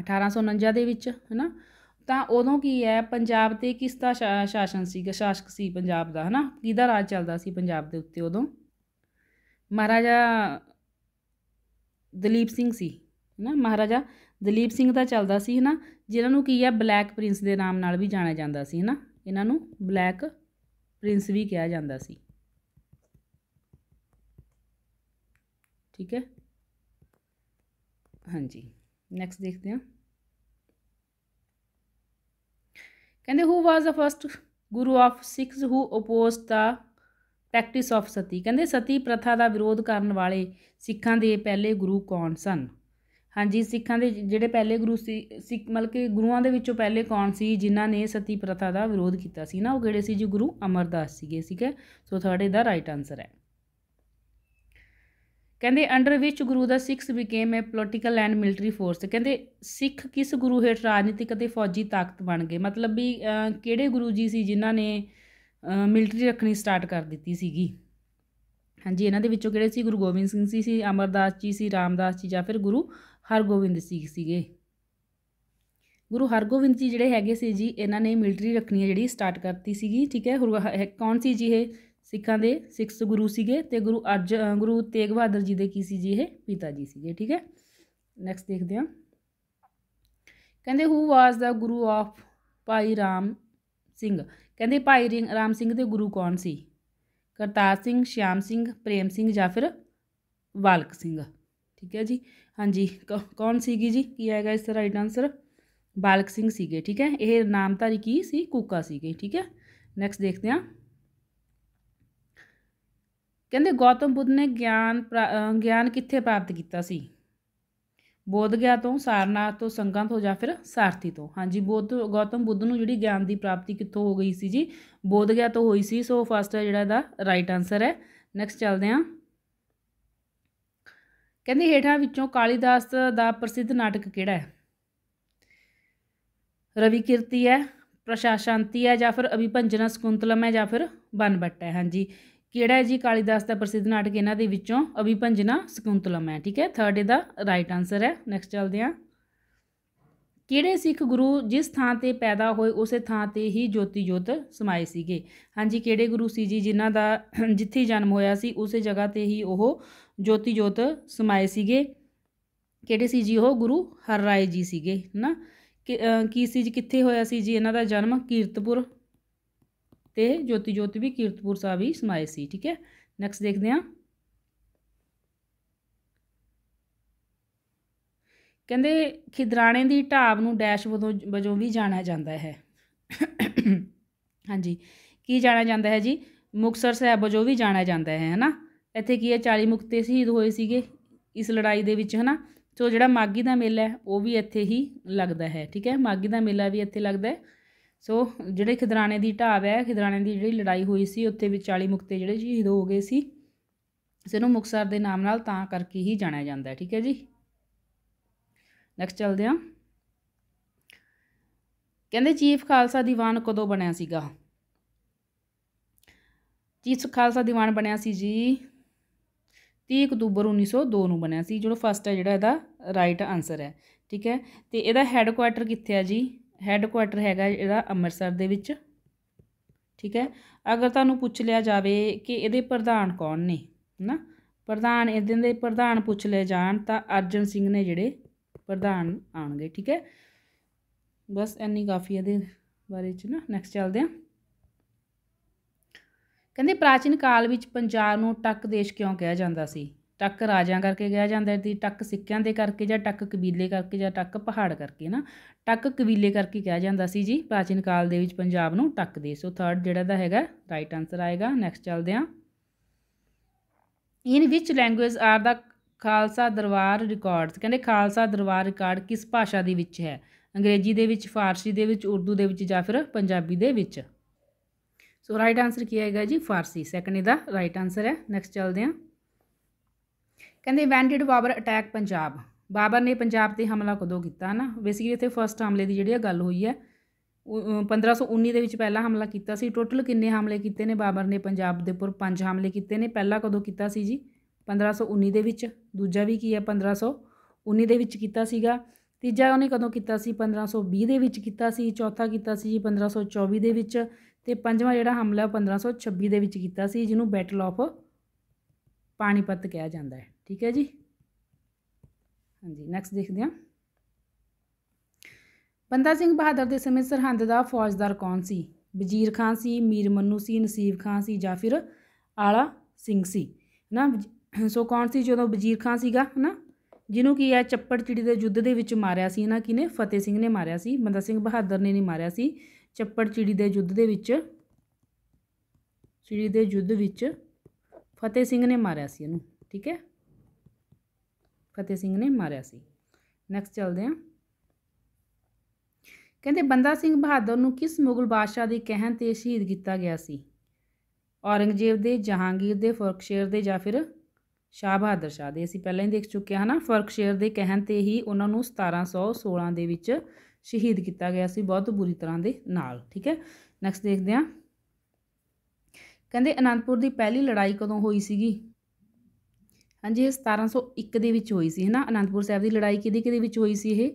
1849 ਦੇ ਵਿੱਚ ਹੈਨਾ ਤਾਂ ਉਦੋਂ ਕੀ ਹੈ ਪੰਜਾਬ ਤੇ ਕਿਸ ਦਾ ਸ਼ਾਸਨ ਸੀਗਾ ਸ਼ਾਸਕ ਸੀ ਪੰਜਾਬ ਦਾ ਹੈਨਾ ਕਿਹਦਾ ਰਾਜ ਚੱਲਦਾ ਸੀ ਪੰਜਾਬ ਦੇ ਉੱਤੇ ਉਦੋਂ ਮਹਾਰਾਜਾ ਦਲੀਪ ਸਿੰਘ ਸੀ ਹੈਨਾ ਮਹਾਰਾਜਾ ਦਲੀਪ ਸਿੰਘ ਦਾ ਚੱਲਦਾ ਸੀ ਹੈਨਾ ਜਿਨ੍ਹਾਂ ਨੂੰ ਕੀ ਹੈ ਬਲੈਕ ਪ੍ਰਿੰਸ ਦੇ ਨਾਮ ਨਾਲ ਵੀ ਜਾਣਿਆ ਜਾਂਦਾ ਸੀ ਹੈਨਾ ਇਹਨਾਂ ਨੂੰ ਬਲੈਕ ਪ੍ਰਿੰਸ ਵੀ ਕਿਹਾ ਜਾਂਦਾ ਸੀ ਠੀਕ ਹੈ ਹਾਂਜੀ ਨੈਕਸਟ ਦੇਖਦੇ ਹਾਂ ਕਹਿੰਦੇ who was the first guru of Sikhs who opposed the practice of sati ਕਹਿੰਦੇ ਸਤੀ ਪ੍ਰਥਾ ਦਾ ਵਿਰੋਧ ਕਰਨ ਵਾਲੇ ਸਿੱਖਾਂ ਦੇ ਪਹਿਲੇ ਗੁਰੂ ਕੌਣ ਸਨ ਹਾਂਜੀ ਸਿੱਖਾਂ ਦੇ ਜਿਹੜੇ ਪਹਿਲੇ ਗੁਰੂ ਸੀ ਸਿੱਖ ਮਤਲਬ ਕਿ ਗੁਰੂਆਂ ਦੇ ਵਿੱਚੋਂ ਪਹਿਲੇ ਕੌਣ ਸੀ ਜਿਨ੍ਹਾਂ ਨੇ ਸਤੀ ਪ੍ਰਥਾ ਦਾ ਵਿਰੋਧ ਕੀਤਾ ਸੀ ਨਾ ਉਹ ਕਿਹੜੇ ਸੀ ਜੀ ਗੁਰੂ ਅਮਰਦਾਸ ਸੀਗੇ ਠੀਕ ਹੈ ਸੋ ਥਰਡ ਇਹਦਾ ਰਾਈਟ ਆਨਸਰ ਹੈ ਕਹਿੰਦੇ under which guru the Sikhs became a political and military force ਕਹਿੰਦੇ ਸਿੱਖ ਕਿਸ ਗੁਰੂ ਹੇਠ ਰਾਜਨੀਤਿਕ ਅਤੇ ਫੌਜੀ ਤਾਕਤ ਬਣ ਗਏ ਮਤਲਬ ਵੀ ਕਿਹੜੇ ਗੁਰੂ ਜੀ ਸੀ ਜਿਨ੍ਹਾਂ ਨੇ ਮਿਲਟਰੀ ਰੱਖਣੀ ਸਟਾਰਟ ਕਰ ਦਿੱਤੀ ਸੀਗੀ ਹਾਂਜੀ ਇਹਨਾਂ ਦੇ ਵਿੱਚੋਂ ਕਿਹੜੇ ਸੀ ਗੁਰੂ ਗੋਬਿੰਦ ਸਿੰਘ ਜੀ ਸੀ ਅਮਰਦਾਸ ਜੀ ਸੀ ਰਾਮਦਾਸ ਜੀ ਜਾਂ ਫਿਰ ਗੁਰੂ ਹਰਗੋਬਿੰਦ ਸਿੰਘ ਸੀਗੇ ਗੁਰੂ ਹਰਗੋਬਿੰਦ ਜੀ ਜਿਹੜੇ ਹੈਗੇ ਸੀ ਜੀ ਇਹਨਾਂ ਨੇ ਮਿਲਟਰੀ ਰੱਖਣੀ ਜਿਹੜੀ ਸਟਾਰਟ ਕਰਤੀ ਸੀਗੀ ਠੀਕ ਹੈ ਕੌਣ ਸੀ ਜੀ ਇਹ ਸਿੱਖਾਂ ਦੇ ਸਿੱਖ ਗੁਰੂ ਸੀਗੇ ਤੇ ਗੁਰੂ ਅਰਜ ਗੁਰੂ ਤੇਗ ਬਹਾਦਰ ਜੀ ਦੇ ਕੀ ਸੀ ਜੀ ਇਹ ਪਿਤਾ ਜੀ ਸੀਗੇ ਠੀਕ ਹੈ ਨੈਕਸਟ ਦੇਖਦੇ ਹਾਂ ਕਹਿੰਦੇ who was the Guru of ਭਾਈ ਰਾਮ ਸਿੰਘ ਕਹਿੰਦੇ ਭਾਈ ਰਾਮ ਸਿੰਘ ਦੇ ਗੁਰੂ ਕੌਣ ਸੀ ਕਰਤਾਰ ਸਿੰਘ ਸ਼ਿਆਮ ਸਿੰਘ ਪ੍ਰੇਮ ਸਿੰਘ ਜਾਂ ਫਿਰ ਵਾਲਕ ਸਿੰਘ ਠੀਕ ਹੈ ਜੀ ਹਾਂਜੀ ਕੌਣ ਸੀਗੀ ਜੀ ਕੀ ਆਏਗਾ ਇਸ ਦਾ ਰਾਈਟ ਆਨਸਰ ਵਾਲਕ ਸਿੰਘ ਸੀਗੇ ਠੀਕ ਹੈ ਇਹ ਨਾਮਧਾਰੀ ਕੀ ਸੀ ਕੂਕਾ ਸੀਗੇ ਠੀਕ ਹੈ ਨੈਕਸਟ ਦੇਖਦੇ ਹਾਂ ਕਹਿੰਦੇ ਗੌਤਮ ਬੁੱਧ ਨੇ ਗਿਆਨ ਗਿਆਨ ਕਿੱਥੇ ਪ੍ਰਾਪਤ ਕੀਤਾ ਸੀ ਬੋਧ ਗਿਆ ਤੋਂ ਸਾਰਨਾਥ ਤੋਂ ਸੰਗਾਂ ਤੋਂ ਜਾਂ ਫਿਰ ਸਾਰਥੀ ਤੋਂ ਹਾਂਜੀ ਬੋਧ ਗੌਤਮ ਬੁੱਧ ਨੂੰ ਜਿਹੜੀ ਗਿਆਨ ਦੀ ਪ੍ਰਾਪਤੀ ਕਿੱਥੋਂ ਹੋ ਗਈ ਸੀ ਜੀ ਬੋਧ ਗਿਆ ਤੋਂ ਹੋਈ ਸੀ ਸੋ ਫਸਟ ਹੈ ਜਿਹੜਾ ਇਹਦਾ ਰਾਈਟ ਆਨਸਰ ਹੈ ਨੈਕਸਟ ਚੱਲਦੇ ਹਾਂ ਕਹਿੰਦੇ ਹੇਠਾਂ ਵਿੱਚੋਂ ਕਾਲੀਦਾਸ ਦਾ ਪ੍ਰਸਿੱਧ ਨਾਟਕ ਕਿਹੜਾ ਹੈ ਰਵੀ ਕੀਰਤੀ ਹੈ ਪ੍ਰਸ਼ਾਸ਼ਾਂਤੀ ਹੈ ਜਾਂ ਫਿਰ ਅਭਿਪੰਜਨਾ ਸਕੁੰਤਲਮ ਹੈ ਜਾਂ ਫਿਰ ਬਨਬੱਟ ਹੈ ਹਾਂਜੀ ਕਿਹੜਾ ਹੈ ਜੀ ਕਾਲੀਦਾਸ ਦਾ ਪ੍ਰਸਿੱਧ ਨਾਟਕ ਇਹਨਾਂ ਦੇ ਵਿੱਚੋਂ ਅਭਿਪੰਜਨਾ ਸਕੁੰਤਲਮ ਹੈ ਠੀਕ ਹੈ ਥਰਡ ਇਹਦਾ ਰਾਈਟ ਆਨਸਰ ਹੈ ਨੈਕਸਟ ਚੱਲਦੇ ਹਾਂ ਕਿਹੜੇ ਸਿੱਖ ਗੁਰੂ ਜਿਸ ਥਾਂ ਤੇ ਪੈਦਾ ਹੋਏ ਉਸੇ ਥਾਂ ਤੇ ਹੀ ਜੋਤੀ ਜੋਤ ਸਮਾਏ ਸੀਗੇ ਹਾਂਜੀ ਕਿਹੜੇ ਗੁਰੂ ਸੀ ਜੀ ਜਿਨ੍ਹਾਂ ਦਾ ਜਿੱਥੇ ਜਨਮ ਹੋਇਆ ਸੀ ਉਸੇ ਜਗ੍ਹਾ ਤੇ ਹੀ ਉਹ ਜੋਤੀ ਜੋਤ ਸਮਾਏ ਸੀਗੇ ਕਿਹੜੇ ਸੀ ਜੀ ਉਹ ਗੁਰੂ ਹਰ ਰਾਏ ਜੀ ਸੀਗੇ ਹਨਾ ਕੀ ਸੀ ਜੀ ਕਿੱਥੇ ਹੋਇਆ ਸੀ ਜੀ ਇਹਨਾਂ ਦਾ ਜਨਮ ਕੀਰਤਪੁਰ ਤੇ ਜੋਤੀ ਜੋਤ ਵੀ ਕੀਰਤਪੁਰ ਸਾਹਿਬ ਹੀ ਸਮਾਏ ਸੀ ਠੀਕ ਹੈ ਨੈਕਸਟ ਦੇਖਦੇ ਹਾਂ ਕਹਿੰਦੇ ਖਿਦਰਾਣੇ ਦੀ ਢਾਬ ਨੂੰ ਡੈਸ਼ ਵਜੋਂ ਵਜੋਂ ਵੀ ਜਾਣਿਆ ਜਾਂਦਾ ਹੈ ਹਾਂਜੀ ਕੀ ਜਾਣਿਆ ਜਾਂਦਾ ਹੈ ਜੀ ਮੁਕਸਰ ਸਾਹਿਬ ਵਜੋਂ ਵੀ ਜਾਣਿਆ ਜਾਂਦਾ ਹੈ ਹਨਾ ਇੱਥੇ ਕੀ ਹੈ 40 ਮੁਕਤੇ ਸ਼ਹੀਦ ਹੋਏ ਸੀਗੇ ਇਸ ਲੜਾਈ ਦੇ ਵਿੱਚ ਹਨਾ ਸੋ ਜਿਹੜਾ ਮਾਗੀ ਦਾ ਮੇਲਾ ਹੈ ਉਹ ਵੀ ਇੱਥੇ ਹੀ ਲੱਗਦਾ ਹੈ ਠੀਕ ਹੈ ਮਾਗੀ ਦਾ ਮੇਲਾ ਵੀ ਇੱਥੇ ਲੱਗਦਾ ਹੈ ਸੋ ਜਿਹੜੇ ਖਿਦਰਾਣੇ ਦੀ ਢਾਬ ਹੈ ਖਿਦਰਾਣੇ ਦੀ ਜਿਹੜੀ ਲੜਾਈ ਹੋਈ ਸੀ ਉੱਥੇ 40 ਮੁਕਤੇ ਜਿਹੜੇ ਸ਼ਹੀਦ ਹੋ ਗਏ ਸੀ ਸੋ ਨੂੰ ਮੁਕਸਰ ਦੇ ਨਾਮ ਨਾਲ ਤਾਂ ਕਰਕੇ ਹੀ ਜਾਣਿਆ ਜਾਂਦਾ ਹੈ ਠੀਕ ਹੈ ਜੀ ਨੈਕਸਟ ਚੱਲਦੇ ਹਾਂ ਕਹਿੰਦੇ ਚੀਫ ਖਾਲਸਾ ਦੀਵਾਨ ਕਦੋਂ ਬਣਿਆ ਸੀਗਾ ਚੀਫ ਖਾਲਸਾ ਦੀਵਾਨ ਬਣਿਆ ਸੀ ਜੀ 30 ਅਕਤੂਬਰ 1902 ਨੂੰ ਬਣਿਆ ਸੀ ਜਿਹੜਾ ਫਸਟ ਹੈ ਜਿਹੜਾ ਇਹਦਾ ਰਾਈਟ ਆਨਸਰ ਹੈ ਠੀਕ ਹੈ ਤੇ ਇਹਦਾ ਹੈੱਡ ਕੁਆਰਟਰ ਕਿੱਥੇ ਹੈ ਜੀ ਹੈੱਡਕੁਆਟਰ ਹੈਗਾ ਇਹਦਾ ਅੰਮ੍ਰਿਤਸਰ ਦੇ ਵਿੱਚ ਠੀਕ ਹੈ ਅਗਰ ਤੁਹਾਨੂੰ ਪੁੱਛ ਲਿਆ ਜਾਵੇ ਕਿ ਇਹਦੇ ਪ੍ਰਧਾਨ ਕੌਣ ਨੇ ਨਾ ਪ੍ਰਧਾਨ ਇਹਦੇ ਦੇ ਪ੍ਰਧਾਨ ਪੁੱਛ ਲਏ ਜਾਣ ਤਾਂ ਅਰਜਨ ਸਿੰਘ ਨੇ ਜਿਹੜੇ ਪ੍ਰਧਾਨ ਆਣਗੇ ਠੀਕ ਹੈ ਬਸ ਇੰਨੀ ਕਾਫੀ ਇਹਦੇ ਬਾਰੇ ਚ ਨਾ ਨੈਕਸਟ ਚੱਲਦੇ ਆ ਕਹਿੰਦੇ ਪ੍ਰਾਚੀਨ ਕਾਲ ਵਿੱਚ ਪੰਜਾਬ ਨੂੰ ਟੱਕ ਦੇਸ਼ ਕਿਉਂ ਕਿਹਾ ਜਾਂਦਾ ਸੀ ਟੱਕ ਰਾਜਾਂ ਕਰਕੇ ਕਿਹਾ ਜਾਂਦਾ ਸੀ ਟੱਕ ਸਿੱਕਿਆਂ ਦੇ ਕਰਕੇ ਜਾਂ ਟੱਕ ਕਬੀਲੇ ਕਰਕੇ ਜਾਂ ਟੱਕ ਪਹਾੜ ਕਰਕੇ ਨਾ ਟੱਕ ਕਬੀਲੇ ਕਰਕੇ ਕਿਹਾ ਜਾਂਦਾ ਸੀ ਜੀ ਪ੍ਰਾਚੀਨ ਕਾਲ ਦੇ ਵਿੱਚ ਪੰਜਾਬ ਨੂੰ ਟੱਕ ਦੇ ਸੋ ਥਰਡ ਜਿਹੜਾ ਦਾ ਹੈਗਾ ਰਾਈਟ ਆਨਸਰ ਆਏਗਾ ਨੈਕਸਟ ਚੱਲਦੇ ਆ in which language are the Khalsa Darbar records ਕਹਿੰਦੇ ਖਾਲਸਾ ਦਰਬਾਰ ਰਿਕਾਰਡ ਕਿਸ ਭਾਸ਼ਾ ਦੇ ਵਿੱਚ ਹੈ ਅੰਗਰੇਜ਼ੀ ਦੇ ਵਿੱਚ ਫਾਰਸੀ ਦੇ ਵਿੱਚ ਉਰਦੂ ਦੇ ਵਿੱਚ ਜਾਂ ਫਿਰ ਪੰਜਾਬੀ ਦੇ ਵਿੱਚ ਸੋ ਰਾਈਟ ਆਨਸਰ ਕੀ ਆਏਗਾ ਜੀ ਫਾਰਸੀ ਸੈਕੰਡ ਇਹਦਾ ਰਾਈਟ ਆਨਸਰ ਹੈ ਨੈਕਸਟ ਚੱਲਦੇ ਆ ਕਹਿੰਦੇ ਵੈਂਟਡ ਬਾਬਰ ਅਟੈਕ ਪੰਜਾਬ ਬਾਬਰ ਨੇ ਪੰਜਾਬ ਤੇ ਹਮਲਾ ਕਦੋਂ ਕੀਤਾ ਨਾ ਬੇਸਿਕਲੀ ਇੱਥੇ ਫਰਸਟ ਹਮਲੇ ਦੀ ਜਿਹੜੀ ਗੱਲ ਹੋਈ ਹੈ 1519 ਦੇ ਵਿੱਚ ਪਹਿਲਾ ਹਮਲਾ ਕੀਤਾ ਸੀ ਟੋਟਲ ਕਿੰਨੇ ਹਮਲੇ ਕੀਤੇ ਨੇ ਬਾਬਰ ਨੇ ਪੰਜਾਬ ਦੇ ਉੱਪਰ ਪੰਜ ਹਮਲੇ ਕੀਤੇ ਨੇ ਪਹਿਲਾ ਕਦੋਂ ਕੀਤਾ ਸੀ ਜੀ 1519 ਦੇ ਵਿੱਚ ਦੂਜਾ ਵੀ ਕੀ ਹੈ 1519 ਦੇ ਵਿੱਚ ਕੀਤਾ ਸੀਗਾ ਤੀਜਾ ਉਹਨੇ ਕਦੋਂ ਕੀਤਾ ਸੀ 1520 ਦੇ ਵਿੱਚ ਕੀਤਾ ਸੀ ਚੌਥਾ ਕੀਤਾ ਸੀ ਜੀ 1524 ਦੇ ਵਿੱਚ ਤੇ ਪੰਜਵਾਂ ਜਿਹੜਾ ਹਮਲਾ 1526 ਦੇ ਵਿੱਚ ਕੀਤਾ ਸੀ ਜਿਹਨੂੰ ਬੈਟਲ ਆਫ ਪਾਣੀਪਤ ਕਿਹਾ ਜਾਂਦਾ ਹੈ ਠੀਕ ਹੈ ਜੀ ਹਾਂਜੀ ਨੈਕਸਟ ਦੇਖਦੇ ਹਾਂ ਬੰਦਾ ਸਿੰਘ ਬਹਾਦਰ ਦੇ ਸਮੇਂ ਸਰਹੰਦ ਦਾ ਫੌਜਦਾਰ ਕੌਣ ਸੀ ਵਜ਼ੀਰ ਖਾਨ ਸੀ ਮੀਰ ਮੰਨੂ ਸੀ ਨਸੀਬ ਖਾਨ ਸੀ ਜਾਂ ਫਿਰ ਆਲਾ ਸਿੰਘ ਸੀ ਨਾ ਸੋ ਕੌਣ ਸੀ ਜਦੋਂ ਵਜ਼ੀਰ ਖਾਨ ਸੀਗਾ ਹਨਾ ਜਿਹਨੂੰ ਕੀ ਹੈ ਚੱਪੜ ਚਿੜੀ ਦੇ ਯੁੱਧ ਦੇ ਵਿੱਚ ਮਾਰਿਆ ਸੀ ਨਾ ਕਿਨੇ ਫਤਿਹ ਸਿੰਘ ਨੇ ਮਾਰਿਆ ਸੀ ਬੰਦਾ ਸਿੰਘ ਬਹਾਦਰ ਨੇ ਨਹੀਂ ਮਾਰਿਆ ਸੀ ਚੱਪੜ ਚਿੜੀ ਦੇ ਯੁੱਧ ਦੇ ਵਿੱਚ ਚਿੜੀ ਦੇ ਯੁੱਧ ਵਿੱਚ ਫਤਿਹ ਸਿੰਘ ਨੇ ਮਾਰਿਆ ਸੀ ਇਹਨੂੰ ਠੀਕ ਹੈ ਫਤਿਹ ਸਿੰਘ ਨੇ ਮਾਰਿਆ ਸੀ ਨੈਕਸਟ ਚੱਲਦੇ ਹਾਂ ਕਹਿੰਦੇ ਬੰਦਾ ਸਿੰਘ ਬਹਾਦਰ ਨੂੰ ਕਿਸ ਮੁਗਲ ਬਾਦਸ਼ਾਹ ਦੇ ਕਹਿਣ ਤੇ ਸ਼ਹੀਦ ਕੀਤਾ ਗਿਆ ਸੀ ਔਰੰਗਜ਼ੇਬ ਦੇ ਜਹਾਂਗੀਰ ਦੇ ਫਰਕਸ਼ੇਰ ਦੇ ਜਾਂ ਫਿਰ ਸ਼ਾਹ ਬਹਾਦਰ ਸ਼ਾਹ ਦੇ ਅਸੀਂ ਪਹਿਲਾਂ ਹੀ ਦੇਖ ਚੁੱਕੇ ਹਾਂ ਨਾ ਫਰਕਸ਼ੇਰ ਦੇ ਕਹਿਣ ਤੇ ਹੀ ਉਹਨਾਂ ਨੂੰ 1716 ਦੇ ਵਿੱਚ ਸ਼ਹੀਦ ਕੀਤਾ ਗਿਆ ਸੀ ਬਹੁਤ ਬੁਰੀ ਤਰ੍ਹਾਂ ਦੇ ਨਾਲ ਠੀਕ ਹੈ ਨੈਕਸਟ ਦੇਖਦੇ ਹਾਂ ਕਹਿੰਦੇ ਅਨੰਦਪੁਰ ਦੀ ਪਹਿਲੀ ਲੜਾਈ ਕਦੋਂ ਹੋਈ ਸੀਗੀ ਹਾਂਜੀ ਇਹ 1701 ਦੇ ਵਿੱਚ ਹੋਈ ਸੀ ਹੈ ਨਾ ਅਨੰਦਪੁਰ ਸਾਹਿਬ ਦੀ ਲੜਾਈ ਕਿਹਦੇ ਕਿਹਦੇ ਵਿੱਚ ਹੋਈ ਸੀ ਇਹ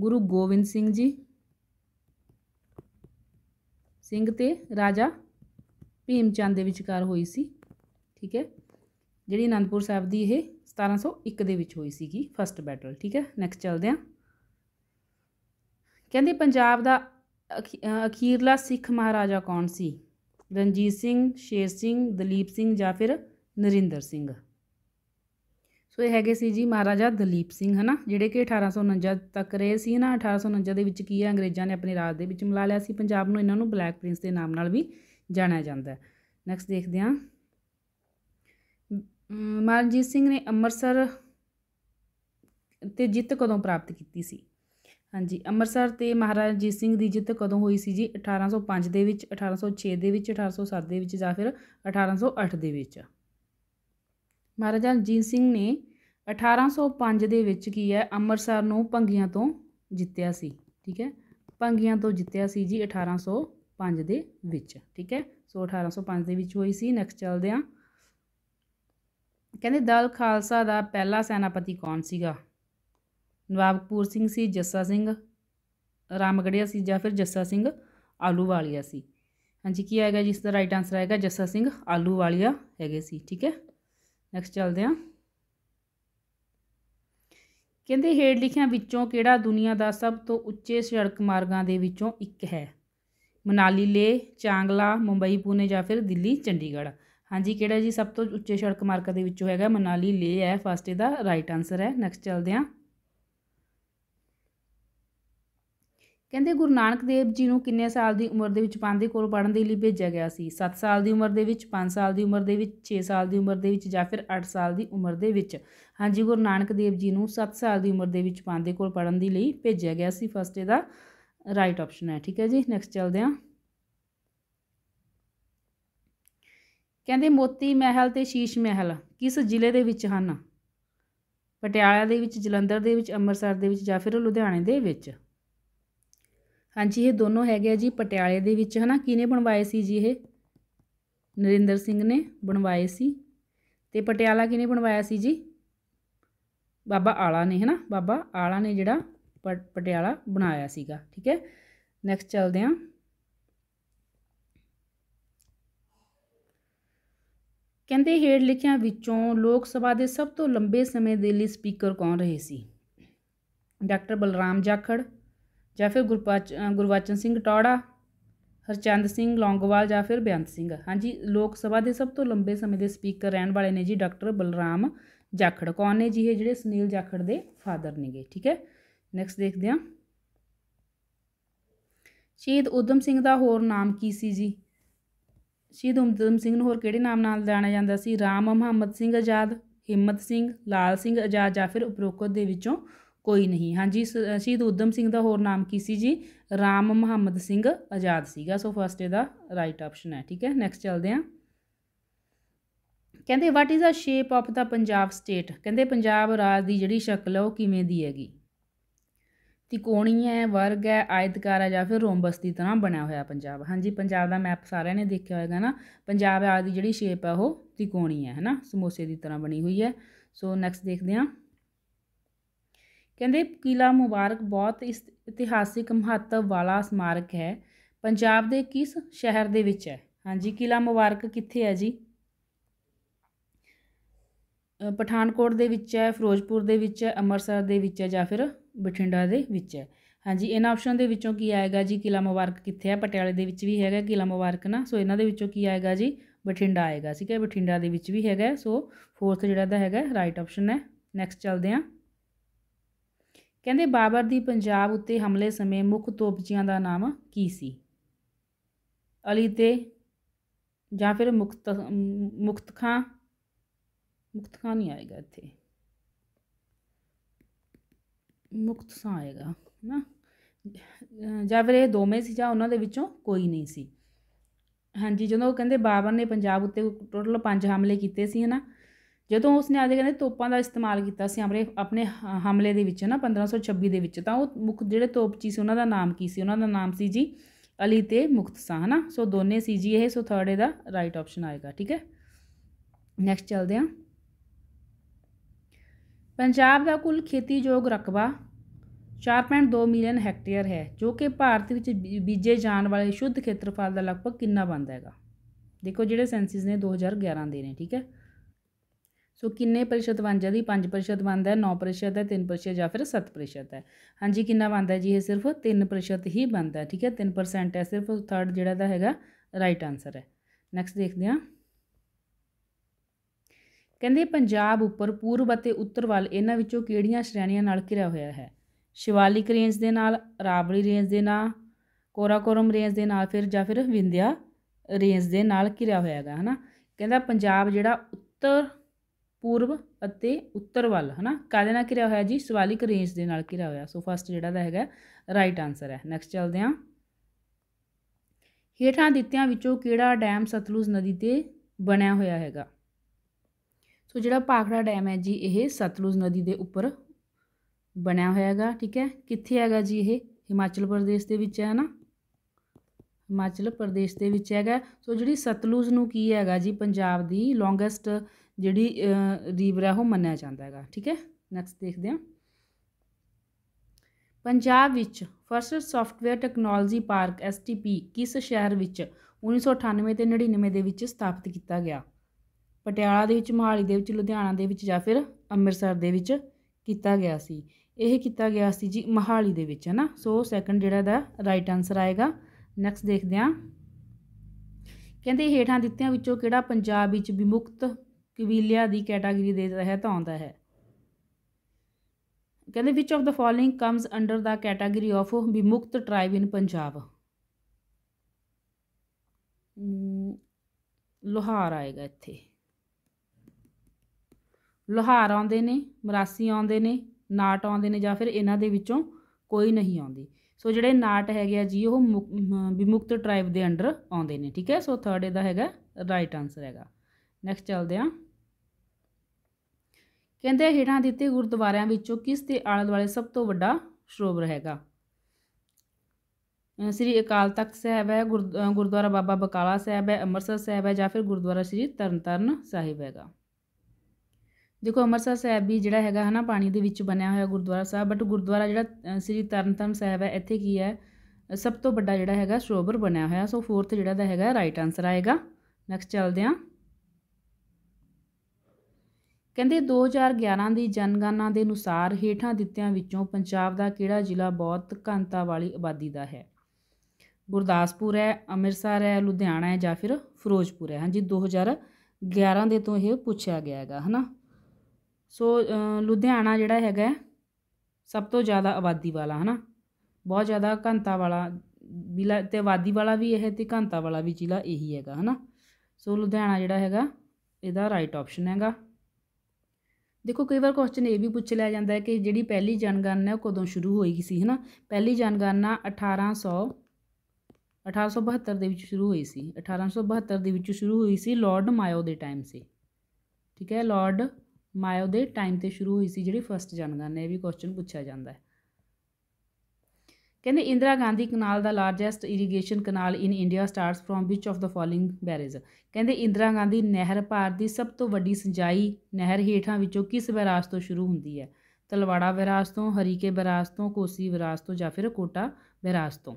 ਗੁਰੂ ਗੋਬਿੰਦ ਸਿੰਘ ਜੀ ਸਿੰਘ ਤੇ ਰਾਜਾ ਭੀਮ ਚੰਦ ਦੇ ਵਿਚਕਾਰ ਹੋਈ ਸੀ ਠੀਕ ਹੈ ਜਿਹੜੀ ਅਨੰਦਪੁਰ ਸਾਹਿਬ ਦੀ ਇਹ 1701 ਦੇ ਵਿੱਚ ਹੋਈ ਸੀਗੀ ਫਸਟ ਬੈਟਲ ਠੀਕ ਹੈ ਨੈਕਸਟ ਚੱਲਦੇ ਆ ਕਹਿੰਦੇ ਪੰਜਾਬ ਦਾ ਅਖੀਰਲਾ ਸਿੱਖ ਮਹਾਰਾਜਾ ਕੌਣ ਸੀ ਰਣਜੀਤ ਸਿੰਘ ਸ਼ੇਰ ਸਿੰਘ ਦਲੀਪ ਸਿੰਘ ਜਾਂ ਫਿਰ ਨਰਿੰਦਰ ਸਿੰਘ ਸੋ ਇਹ ਹੈਗੇ ਸੀ ਜੀ ਮਹਾਰਾਜਾ ਦਲੀਪ ਸਿੰਘ ਹਨਾ ਜਿਹੜੇ ਕਿ 1849 ਤੱਕ ਰਹੇ ਸੀ ਹਨਾ 1849 ਦੇ ਵਿੱਚ ਕੀ ਹੈ ਅੰਗਰੇਜ਼ਾਂ ਨੇ ਆਪਣੇ ਰਾਜ ਦੇ ਵਿੱਚ ਮਿਲਾ ਲਿਆ ਸੀ ਪੰਜਾਬ ਨੂੰ ਇਹਨਾਂ ਨੂੰ ਬਲੈਕ ਪ੍ਰਿੰਸ ਦੇ ਨਾਮ ਨਾਲ ਵੀ ਜਾਣਿਆ ਜਾਂਦਾ ਹੈ ਨੈਕਸਟ ਦੇਖਦੇ ਹਾਂ ਮਹਾਰਾਜੀਤ ਸਿੰਘ ਨੇ ਅੰਮ੍ਰਿਤਸਰ ਤੇ ਜਿੱਤ ਕਦੋਂ ਪ੍ਰਾਪਤ ਕੀਤੀ ਸੀ ਹਾਂਜੀ ਅੰਮ੍ਰਿਤਸਰ ਤੇ ਮਹਾਰਾਜਾ ਰਣਜੀਤ ਸਿੰਘ ਦੀ ਜਿੱਤ ਕਦੋਂ ਹੋਈ ਸੀ ਜੀ 1805 ਦੇ ਵਿੱਚ 1806 ਦੇ ਵਿੱਚ 1807 ਦੇ ਵਿੱਚ ਜਾਂ ਫਿਰ 1808 ਦੇ ਵਿੱਚ ਮਹਾਰਾਜਾ ਜੀਨ ਸਿੰਘ ਨੇ 1805 ਦੇ ਵਿੱਚ ਕੀ ਹੈ ਅੰਮ੍ਰਿਤਸਰ ਨੂੰ ਭੰਗੀਆਂ ਤੋਂ ਜਿੱਤਿਆ ਸੀ ਠੀਕ ਹੈ ਭੰਗੀਆਂ ਤੋਂ ਜਿੱਤਿਆ ਸੀ ਜੀ 1805 ਦੇ ਵਿੱਚ ਠੀਕ ਹੈ ਸੋ 1805 ਦੇ ਵਿੱਚ ਹੋਈ ਸੀ ਨੈਕਸਟ ਚੱਲਦੇ ਆ ਕਹਿੰਦੇ ਦਲ ਖਾਲਸਾ ਦਾ ਪਹਿਲਾ ਸੈਨਾਪਤੀ ਕੌਣ ਸੀਗਾ ਨਵਾਬ ਕਪੂਰ ਸਿੰਘ ਸੀ ਜੱਸਾ ਸਿੰਘ ਰਾਮਗੜੀਆ ਸੀ ਜਾਂ ਫਿਰ ਜੱਸਾ ਸਿੰਘ ਆਲੂਵਾਲੀਆ ਸੀ ਹਾਂਜੀ ਕੀ ਆਏਗਾ ਜੀ ਇਸ ਦਾ ਰਾਈਟ ਆਨਸਰ ਆਏਗਾ ਜੱਸਾ ਸਿੰਘ ਆਲੂਵਾਲੀਆ ਹੈਗੇ ਸੀ ਠੀਕ ਹੈ ਨੈਕਸਟ ਚੱਲਦੇ ਹਾਂ ਕਹਿੰਦੇ ਹੇਠ ਲਿਖਿਆਂ ਵਿੱਚੋਂ ਕਿਹੜਾ ਦੁਨੀਆ ਦਾ ਸਭ ਤੋਂ ਉੱਚੇ ਸੜਕ ਮਾਰਗਾਂ ਦੇ ਵਿੱਚੋਂ ਇੱਕ ਹੈ ਮਨਾਲੀ ਲੇ ਚਾਂਗਲਾ ਮੁੰਬਈ ਪੂਨੇ ਜਾਂ ਫਿਰ ਦਿੱਲੀ ਚੰਡੀਗੜ੍ਹ ਹਾਂਜੀ ਕਿਹੜਾ ਜੀ ਸਭ ਤੋਂ ਉੱਚੇ ਸੜਕ ਮਾਰਗਾਂ ਦੇ ਵਿੱਚੋਂ ਹੈਗਾ ਮਨਾਲੀ ਲੇ ਹੈ ਫਸਟ ਇਹਦਾ ਰਾਈਟ ਆਨਸਰ ਹੈ ਨੈਕਸਟ ਚੱਲਦੇ ਹਾਂ ਕਹਿੰਦੇ ਗੁਰੂ ਨਾਨਕ ਦੇਵ ਜੀ ਨੂੰ ਕਿੰਨੇ ਸਾਲ ਦੀ ਉਮਰ ਦੇ ਵਿੱਚ ਪਾਂਧੇ ਕੋਲ ਪੜਨ ਦੇ ਲਈ ਭੇਜਿਆ ਗਿਆ ਸੀ 7 ਸਾਲ ਦੀ ਉਮਰ ਦੇ ਵਿੱਚ 5 ਸਾਲ ਦੀ ਉਮਰ ਦੇ ਵਿੱਚ 6 ਸਾਲ ਦੀ ਉਮਰ ਦੇ ਵਿੱਚ ਜਾਂ ਫਿਰ 8 ਸਾਲ ਦੀ ਉਮਰ ਦੇ ਵਿੱਚ ਹਾਂਜੀ ਗੁਰੂ ਨਾਨਕ ਦੇਵ ਜੀ ਨੂੰ 7 ਸਾਲ ਦੀ ਉਮਰ ਦੇ ਵਿੱਚ ਪਾਂਧੇ ਕੋਲ ਪੜਨ ਦੇ ਲਈ ਭੇਜਿਆ ਗਿਆ ਸੀ ਫਸਟ ਇਹਦਾ ਰਾਈਟ ਆਪਸ਼ਨ ਹੈ ਠੀਕ ਹੈ ਜੀ ਨੈਕਸਟ ਚੱਲਦੇ ਹਾਂ ਕਹਿੰਦੇ ਮੋਤੀ ਮਹਿਲ ਤੇ ਸ਼ੀਸ਼ ਮਹਿਲ ਕਿਸ ਜ਼ਿਲ੍ਹੇ ਦੇ ਵਿੱਚ ਹਨ ਪਟਿਆਲਾ ਦੇ ਵਿੱਚ ਜਲੰਧਰ ਦੇ ਵਿੱਚ ਅੰਮ੍ਰਿਤਸਰ ਦੇ ਵਿੱਚ ਜਾਂ ਫਿਰ ਲੁਧਿਆਣੇ ਦੇ ਵਿੱਚ ਹਾਂਜੀ ਇਹ ਦੋਨੋਂ ਹੈਗੇ ਆ ਜੀ ਪਟਿਆਲੇ ਦੇ ਵਿੱਚ ਹਨਾ ਕਿਨੇ ਬਣਵਾਏ ਸੀ ਜੀ ਇਹ ਨਰਿੰਦਰ ਸਿੰਘ ਨੇ ਬਣਵਾਏ ਸੀ ਤੇ ਪਟਿਆਲਾ ਕਿਨੇ ਬਣਵਾਇਆ ਸੀ ਜੀ ਬਾਬਾ ਆਲਾ ਨੇ ਹਨਾ ਬਾਬਾ ਆਲਾ ਨੇ ਜਿਹੜਾ ਪਟਿਆਲਾ ਬਣਾਇਆ ਸੀਗਾ ਠੀਕ ਹੈ ਨੈਕਸਟ ਚੱਲਦੇ ਆਂ ਕਹਿੰਦੇ ਹੇਡ ਲਿਖਿਆਂ ਵਿੱਚੋਂ ਲੋਕ ਸਭਾ ਦੇ ਸਭ ਤੋਂ ਲੰਬੇ ਸਮੇਂ ਦੇ ਲਈ ਸਪੀਕਰ ਕੌਣ ਰਹੇ ਸੀ ਡਾਕਟਰ ਬਲਰਾਮ ਜਾਖੜ ਜਾਂ ਫਿਰ ਗੁਰਪਾਚ ਗੁਰਵਾਚਨ ਸਿੰਘ ਟੌੜਾ ਹਰਚੰਦ ਸਿੰਘ ਲੌਂਗੋਵਾਲ ਜਾਂ ਫਿਰ ਬਿਆੰਤ ਸਿੰਘ ਹਾਂਜੀ ਲੋਕ ਸਭਾ ਦੇ ਸਭ ਤੋਂ ਲੰਬੇ ਸਮੇਂ ਦੇ ਸਪੀਕਰ ਰਹਿਣ ਵਾਲੇ ਨੇ ਜੀ ਡਾਕਟਰ ਬਲਰਾਮ ਜਾਖੜ ਕੌਣ ਨੇ ਜੀ ਇਹ ਜਿਹੜੇ ਸੁਨੀਲ ਜਾਖੜ ਦੇ ਫਾਦਰ ਨੇਗੇ ਠੀਕ ਹੈ ਨੈਕਸਟ ਦੇਖਦੇ ਹਾਂ ਸ਼ਹੀਦ ਉਦਮ ਸਿੰਘ ਦਾ ਹੋਰ ਨਾਮ ਕੀ ਸੀ ਜੀ ਸ਼ਹੀਦ ਉਦਮ ਸਿੰਘ ਨੂੰ ਹੋਰ ਕਿਹੜੇ ਨਾਮ ਨਾਲ ਜਾਣਿਆ ਜਾਂਦਾ ਸੀ ਰਾਮ ਮੁਹੰਮਦ ਸਿੰਘ ਆਜ਼ਾਦ ਹਿੰਮਤ ਸਿੰਘ ਲਾਲ ਸਿੰਘ ਆਜ਼ਾਦ ਜਾਂ ਫਿਰ ਉਪਰੋਕਤ ਦੇ ਵਿੱਚੋਂ ਕੋਈ ਨਹੀਂ ਹਾਂਜੀ ਸ਼ਹੀਦ ਉਦਮ ਸਿੰਘ ਦਾ ਹੋਰ ਨਾਮ ਕੀ ਸੀ ਜੀ ਰਾਮ ਮੁਹੰਮਦ ਸਿੰਘ ਆਜ਼ਾਦ ਸੀਗਾ ਸੋ ਫਸਟ ਇਹਦਾ ਰਾਈਟ ਆਪਸ਼ਨ ਹੈ ਠੀਕ ਹੈ ਨੈਕਸਟ ਚੱਲਦੇ ਹਾਂ ਕਹਿੰਦੇ what is a shape of the Punjab state ਕਹਿੰਦੇ ਪੰਜਾਬ ਰਾਜ ਦੀ ਜਿਹੜੀ ਸ਼ਕਲ ਹੈ ਉਹ ਕਿਵੇਂ ਦੀ ਹੈਗੀ ਤਿਕੋਣੀ ਹੈ ਵਰਗ ਹੈ ਆਇਤਕਾਰ ਹੈ ਜਾਂ ਫਿਰ ਰੋਮਬਸ ਦੀ ਤਰ੍ਹਾਂ ਬਣਿਆ ਹੋਇਆ ਪੰਜਾਬ ਹਾਂਜੀ ਪੰਜਾਬ ਦਾ ਮੈਪ ਸਾਰਿਆਂ ਨੇ ਦੇਖਿਆ ਹੋਏਗਾ ਨਾ ਪੰਜਾਬ ਰਾਜ ਦੀ ਜਿਹੜੀ ਸ਼ੇਪ ਹੈ ਉਹ ਤਿਕੋਣੀ ਹੈ ਹੈਨਾ ਸਮੋਸੇ ਦੀ ਤਰ੍ਹਾਂ ਬਣੀ ਹੋਈ ਹੈ ਸੋ ਨੈਕਸਟ ਦੇਖਦੇ ਹਾਂ ਕਹਿੰਦੇ ਕਿਲਾ ਮੁਬਾਰਕ ਬਹੁਤ ਇਸ ਇਤਿਹਾਸਿਕ ਮਹੱਤਵ ਵਾਲਾ ਸਮਾਰਕ ਹੈ ਪੰਜਾਬ ਦੇ ਕਿਸ ਸ਼ਹਿਰ ਦੇ ਵਿੱਚ ਹੈ ਹਾਂਜੀ ਕਿਲਾ ਮੁਬਾਰਕ ਕਿੱਥੇ ਹੈ ਜੀ ਪਠਾਨਕੋਟ ਦੇ ਵਿੱਚ ਹੈ ਫਿਰੋਜ਼ਪੁਰ ਦੇ ਵਿੱਚ ਹੈ ਅੰਮ੍ਰਿਤਸਰ ਦੇ ਵਿੱਚ ਹੈ ਜਾਂ ਫਿਰ ਬਠਿੰਡਾ ਦੇ ਵਿੱਚ ਹੈ ਹਾਂਜੀ ਇਹਨਾਂ ਆਪਸ਼ਨ ਦੇ ਵਿੱਚੋਂ ਕੀ ਆਏਗਾ ਜੀ ਕਿਲਾ ਮੁਬਾਰਕ ਕਿੱਥੇ ਹੈ ਪਟਿਆਲੇ ਦੇ ਵਿੱਚ ਵੀ ਹੈਗਾ ਕਿਲਾ ਮੁਬਾਰਕ ਨਾ ਸੋ ਇਹਨਾਂ ਦੇ ਵਿੱਚੋਂ ਕੀ ਆਏਗਾ ਜੀ ਬਠਿੰਡਾ ਆਏਗਾ ਠੀਕ ਹੈ ਬਠਿੰਡਾ ਦੇ ਵਿੱਚ ਵੀ ਹੈਗਾ ਸੋ ਫੋਰਥ ਜਿਹੜਾ ਦਾ ਹੈਗਾ ਰਾਈਟ ਆਪਸ਼ਨ ਹੈ ਨੈਕਸਟ ਚੱਲਦੇ ਹਾਂ ਕਹਿੰਦੇ ਬਾਬਰ ਦੀ ਪੰਜਾਬ ਉੱਤੇ ਹਮਲੇ ਸਮੇਂ ਮੁੱਖ ਤੋਪਚੀਆਂ ਦਾ ਨਾਮ ਕੀ ਸੀ ਅਲੀ ਤੇ ਜਾਂ ਫਿਰ ਮੁਖਤ ਮੁਖਤ ਖਾਂ ਮੁਖਤ ਖਾਂ ਨਹੀਂ ਆਏਗਾ ਇੱਥੇ ਮੁਖਤ ਸਾਂ ਆਏਗਾ ਨਾ ਜਾਂ ਫਿਰ ਇਹ ਦੋਵੇਂ ਸੀ ਜਾਂ ਉਹਨਾਂ ਦੇ ਵਿੱਚੋਂ ਕੋਈ ਨਹੀਂ ਸੀ ਹਾਂਜੀ ਜਦੋਂ ਉਹ ਕਹਿੰਦੇ ਬਾਬਰ ਨੇ ਪੰਜਾਬ ਉੱਤੇ ਟੋਟਲ ਪੰਜ ਹਮਲੇ ਕੀਤੇ ਸੀ ਹਨਾ ਜਦੋਂ ਉਸਨੇ ਆਦੇ ਕਹਿੰਦੇ ਤੋਪਾਂ ਦਾ ਇਸਤੇਮਾਲ ਕੀਤਾ ਸੀ ਆਪਣੇ ਆਪਣੇ ਹਮਲੇ ਦੇ ਵਿੱਚ ਨਾ 1526 ਦੇ ਵਿੱਚ ਤਾਂ ਉਹ ਮੁਖ ਜਿਹੜੇ ਤੋਪਚੀ ਸੀ ਉਹਨਾਂ ਦਾ ਨਾਮ ਕੀ ਸੀ ਉਹਨਾਂ ਦਾ ਨਾਮ ਸੀ ਜੀ ਅਲੀ ਤੇ ਮੁਖਤਸਾ ਹਨਾ ਸੋ ਦੋਨੇ ਸੀ ਜੀ ਇਹ ਸੋ ਥਰਡ ਇਹਦਾ ਰਾਈਟ ਆਪਸ਼ਨ ਆਏਗਾ ਠੀਕ ਹੈ ਨੈਕਸਟ ਚੱਲਦੇ ਹਾਂ ਪੰਜਾਬ ਦਾ ਕੁੱਲ ਖੇਤੀਯੋਗ ਰਕਬਾ 4.2 ਮਿਲੀਅਨ ਹੈਕਟੇਅਰ ਹੈ ਜੋ ਕਿ ਭਾਰਤ ਵਿੱਚ ਬੀਜੇ ਜਾਣ ਵਾਲੇ ਸ਼ੁੱਧ ਖੇਤਰਫਲ ਦਾ ਲਗਭਗ ਕਿੰਨਾ ਬਣਦਾ ਹੈਗਾ ਦੇਖੋ ਜਿਹੜੇ ਸੈਂਸਿਸ ਨੇ 2011 ਦੇ ਨੇ ਠੀਕ ਹੈ ਸੋ ਕਿੰਨੇ ਪ੍ਰਤੀਸ਼ਤ ਬਣ ਜਾਂਦੀ 5 ਪ੍ਰਤੀਸ਼ਤ ਬਣਦਾ ਹੈ 9 ਪ੍ਰਤੀਸ਼ਤ ਹੈ 3 ਪ੍ਰਤੀਸ਼ਤ ਜਾਂ ਫਿਰ 7 ਪ੍ਰਤੀਸ਼ਤ ਹੈ ਹਾਂਜੀ ਕਿੰਨਾ ਬਣਦਾ ਜੀ ਇਹ ਸਿਰਫ 3 ਪ੍ਰਤੀਸ਼ਤ ਹੀ ਬਣਦਾ ਠੀਕ ਹੈ 3% ਹੈ ਸਿਰਫ ਥਰਡ ਜਿਹੜਾ ਦਾ ਹੈਗਾ ਰਾਈਟ ਆਨਸਰ ਹੈ ਨੈਕਸਟ ਦੇਖਦੇ ਹਾਂ ਕਹਿੰਦੇ ਪੰਜਾਬ ਉੱਪਰ ਪੂਰਬ ਅਤੇ ਉੱਤਰ ਵੱਲ ਇਹਨਾਂ ਵਿੱਚੋਂ ਕਿਹੜੀਆਂ ਸ਼੍ਰੇਣੀਆਂ ਨਾਲ ਘਿਰਿਆ ਹੋਇਆ ਹੈ ਸ਼ਿਵਾਲਿਕ ਰੇਂਜ ਦੇ ਨਾਲ ਰਾਵਲੀ ਰੇਂਜ ਦੇ ਨਾਲ ਕੋਰਾਕੋਰਮ ਰੇਂਜ ਦੇ ਨਾਲ ਫਿਰ ਜਾਂ ਫਿਰ ਵਿੰਧਿਆ ਰੇਂਜ ਦੇ ਨਾਲ ਘਿਰਿਆ ਹੋਇਆ ਹੈਗਾ ਹਨਾ ਕਹਿੰਦਾ ਪੰਜਾਬ ਜਿਹੜਾ ਉੱਤਰ ਪੂਰਬ ਅਤੇ ਉੱਤਰ ਵੱਲ ਹਨਾ ਕਾਦੇ ਨਾਲ ਘਿਰਿਆ ਹੋਇਆ ਜੀ ਸਵਾਲਿਕ ਰੇਂਜ ਦੇ ਨਾਲ ਘਿਰਿਆ ਹੋਇਆ ਸੋ ਫਸਟ ਜਿਹੜਾ ਦਾ ਹੈਗਾ ਰਾਈਟ ਆਨਸਰ ਹੈ ਨੈਕਸਟ ਚੱਲਦੇ ਹਾਂ ਹੇਠਾਂ ਦਿੱਤਿਆਂ ਵਿੱਚੋਂ ਕਿਹੜਾ ਡੈਮ ਸਤਲੁਜ ਨਦੀ ਤੇ ਬਣਿਆ ਹੋਇਆ ਹੈਗਾ ਸੋ ਜਿਹੜਾ ਪਾਖੜਾ ਡੈਮ ਹੈ ਜੀ ਇਹ ਸਤਲੁਜ ਨਦੀ ਦੇ ਉੱਪਰ ਬਣਿਆ ਹੋਇਆ ਹੈਗਾ ਠੀਕ ਹੈ ਕਿੱਥੇ ਹੈਗਾ ਜੀ ਇਹ ਹਿਮਾਚਲ ਪ੍ਰਦੇਸ਼ ਦੇ ਵਿੱਚ ਹੈ ਨਾ ਹਿਮਾਚਲ ਪ੍ਰਦੇਸ਼ ਦੇ ਵਿੱਚ ਹੈਗਾ ਸੋ ਜਿਹੜੀ ਸਤਲੁਜ ਨੂੰ ਕੀ ਹੈਗਾ ਜੀ ਪੰਜਾਬ ਦੀ ਲੌਂਗੈਸਟ ਜਿਹੜੀ ਰੀਵਰ ਹੈ ਉਹ ਮੰਨਿਆ ਜਾਂਦਾ ਹੈਗਾ ਠੀਕ ਹੈ ਨੈਕਸਟ ਦੇਖਦੇ ਹਾਂ ਪੰਜਾਬ ਵਿੱਚ first software technology park STP ਕਿਸ ਸ਼ਹਿਰ ਵਿੱਚ 1998 ਤੇ 99 ਦੇ ਵਿੱਚ ਸਥਾਪਿਤ ਕੀਤਾ ਗਿਆ ਪਟਿਆਲਾ ਦੇ ਵਿੱਚ ਮੋਹਾਲੀ ਦੇ ਵਿੱਚ ਲੁਧਿਆਣਾ ਦੇ ਵਿੱਚ ਜਾਂ ਫਿਰ ਅੰਮ੍ਰਿਤਸਰ ਦੇ ਵਿੱਚ ਕੀਤਾ ਗਿਆ ਸੀ ਇਹ ਕੀਤਾ ਗਿਆ ਸੀ ਜੀ ਮਹਾਲੀ ਦੇ ਵਿੱਚ ਹੈ ਨਾ ਸੋ ਸੈਕੰਡ ਜਿਹੜਾ ਦਾ ਰਾਈਟ ਆਨਸਰ ਆਏਗਾ ਨੈਕਸਟ ਦੇਖਦੇ ਹਾਂ ਕਹਿੰਦੇ ਹੇਠਾਂ ਦਿੱਤਿਆਂ ਵਿੱਚੋਂ ਕਿਹੜਾ ਪੰਜਾਬ ਵਿੱਚ ਵਿਮੁਕਤ ਕਬੀਲਿਆਂ ਦੀ ਕੈਟਾਗਰੀ ਦੇ ਤਹਿਤ ਆਉਂਦਾ ਹੈ ਕਹਿੰਦੇ which of the following comes under the category of ਵਿਮੁਕਤ ਟ੍ਰਾਈਬ ਇਨ ਪੰਜਾਬ ਲੋਹਾਰ ਆਏਗਾ ਇੱਥੇ ਲੋਹਾਰ ਆਉਂਦੇ ਨੇ ਮਰਾਸੀ ਆਉਂਦੇ ਨੇ ਨਾਟ ਆਉਂਦੇ ਨੇ ਜਾਂ ਫਿਰ ਇਹਨਾਂ ਦੇ ਵਿੱਚੋਂ ਕੋਈ ਨਹੀਂ ਆਉਂਦੀ ਸੋ ਜਿਹੜੇ ਨਾਟ ਹੈਗੇ ਆ ਜੀ ਉਹ ਵਿਮੁਕਤ ਟ੍ਰਾਈਬ ਦੇ ਅੰਡਰ ਆਉਂਦੇ ਨੇ ਠੀਕ ਹੈ ਸੋ ਥਰਡ ਇਹਦਾ ਹੈਗਾ ਰਾਈਟ ਆਨਸਰ ਹੈਗਾ ਨੈਕਸਟ ਚੱਲਦੇ ਆ ਕਹਿੰਦੇ ਹੇਠਾਂ ਦਿੱਤੇ ਗੁਰਦੁਆਰਿਆਂ ਵਿੱਚੋਂ ਕਿਸ ਦੇ ਆਲੇ ਦੁਆਲੇ ਸਭ ਤੋਂ ਵੱਡਾ ਸਰੋਵਰ ਹੈਗਾ ਸ੍ਰੀ ਅਕਾਲ ਤਖਤ ਸਾਹਿਬ ਹੈ ਗੁਰਦੁਆਰਾ ਬਾਬਾ ਬਕਾਲਾ ਸਾਹਿਬ ਹੈ ਅੰਮ੍ਰਿਤਸਰ ਸਾਹਿਬ ਹੈ ਜਾਂ ਫਿਰ ਗੁਰਦੁਆਰਾ ਸ੍ਰੀ ਤਰਨਤਾਰਨ ਸਾਹਿਬ ਹੈਗਾ ਦੇਖੋ ਅੰਮ੍ਰਿਤਸਰ ਸਾਹਿਬ ਵੀ ਜਿਹੜਾ ਹੈਗਾ ਹਨਾ ਪਾਣੀ ਦੇ ਵਿੱਚ ਬਣਿਆ ਹੋਇਆ ਗੁਰਦੁਆਰਾ ਸਾਹਿਬ ਬਟ ਗੁਰਦੁਆਰਾ ਜਿਹੜਾ ਸ੍ਰੀ ਤਰਨਤਾਰਨ ਸਾਹਿਬ ਹੈ ਇੱਥੇ ਕੀ ਹੈ ਸਭ ਤੋਂ ਵੱਡਾ ਜਿਹੜਾ ਹੈਗਾ ਸਰੋਵਰ ਬਣਿਆ ਹੋਇਆ ਸੋ ਫੋਰਥ ਜਿਹੜਾ ਦਾ ਹੈਗਾ ਰਾਈਟ ਆਨਸਰ ਆਏਗਾ ਨੈਕਸਟ ਚੱਲਦੇ ਹਾਂ ਕਹਿੰਦੇ 2011 ਦੀ ਜਨਗਣਨਾ ਦੇ ਅਨੁਸਾਰ ਹੇਠਾਂ ਦਿੱਤਿਆਂ ਵਿੱਚੋਂ ਪੰਜਾਬ ਦਾ ਕਿਹੜਾ ਜ਼ਿਲ੍ਹਾ ਬਹੁਤ ਘਣਤਾ ਵਾਲੀ ਆਬਾਦੀ ਦਾ ਹੈ ਗੁਰਦਾਸਪੁਰ ਹੈ ਅੰਮ੍ਰਿਤਸਰ ਹੈ ਲੁਧਿਆਣਾ ਹੈ ਜਾਂ ਫਿਰ ਫਿਰੋਜ਼ਪੁਰ ਹੈ ਹਾਂਜੀ 2011 ਦੇ ਤੋਂ ਇਹ ਪੁੱਛਿਆ ਗਿਆ ਹੈਗਾ ਹਨਾ ਸੋ ਲੁਧਿਆਣਾ ਜਿਹੜਾ ਹੈਗਾ ਸਭ ਤੋਂ ਜ਼ਿਆਦਾ ਆਬਾਦੀ ਵਾਲਾ ਹਨਾ ਬਹੁਤ ਜ਼ਿਆਦਾ ਘਣਤਾ ਵਾਲਾ ਜ਼ਿਲ੍ਹਾ ਤੇ ਆਬਾਦੀ ਵਾਲਾ ਵੀ ਇਹ ਤੇ ਘਣਤਾ ਵਾਲਾ ਵੀ ਜ਼ਿਲ੍ਹਾ ਇਹੀ ਹੈਗਾ ਹਨਾ ਸੋ ਲੁਧਿਆਣਾ ਜਿਹੜਾ ਹੈਗਾ ਇਹਦਾ ਰਾਈਟ ਆਪਸ਼ਨ ਹੈਗਾ ਦੇਖੋ ਕਈ ਵਾਰ ਕੁਐਸਚਨ ਇਹ ਵੀ ਪੁੱਛ ਲਿਆ ਜਾਂਦਾ ਹੈ ਕਿ ਜਿਹੜੀ ਪਹਿਲੀ ਜਨਗਣਨਾ ਉਹ ਕਦੋਂ ਸ਼ੁਰੂ ਹੋਈ ਸੀ ਹਨਾ ਪਹਿਲੀ ਜਨਗਣਨਾ 1800 1872 ਦੇ ਵਿੱਚ ਸ਼ੁਰੂ ਹੋਈ ਸੀ 1872 ਦੇ ਵਿੱਚ ਸ਼ੁਰੂ ਹੋਈ ਸੀ ਲਾਰਡ ਮਾਇਓ ਦੇ ਟਾਈਮ ਸੇ ਠੀਕ ਹੈ ਲਾਰਡ ਮਾਇਓ ਦੇ ਟਾਈਮ ਤੇ ਸ਼ੁਰੂ ਹੋਈ ਸੀ ਜਿਹੜੀ ਫਰਸਟ ਜਨਗਣਨਾ ਇਹ ਵੀ ਕੁਐਸਚਨ ਪੁੱਛਿਆ ਜਾਂਦਾ ਹੈ ਕਹਿੰਦੇ Indira Gandhi canal the largest irrigation canal in India starts from which of the following barrage ਕਹਿੰਦੇ ਇੰਦਰਾ ਗਾਂਧੀ ਨਹਿਰ ਭਾਰਤ ਦੀ ਸਭ ਤੋਂ ਵੱਡੀ ਸਿੰਜਾਈ ਨਹਿਰ ਹੇਠਾਂ ਵਿੱਚੋਂ ਕਿਸ ਬੈਰਾਜ ਤੋਂ ਸ਼ੁਰੂ ਹੁੰਦੀ ਹੈ ਤਲਵਾੜਾ ਬੈਰਾਜ ਤੋਂ ਹਰੀਕੇ ਬੈਰਾਜ ਤੋਂ ਕੋਸੀ ਬੈਰਾਜ ਤੋਂ ਜਾਂ ਫਿਰ ਕੋਟਾ ਬੈਰਾਜ ਤੋਂ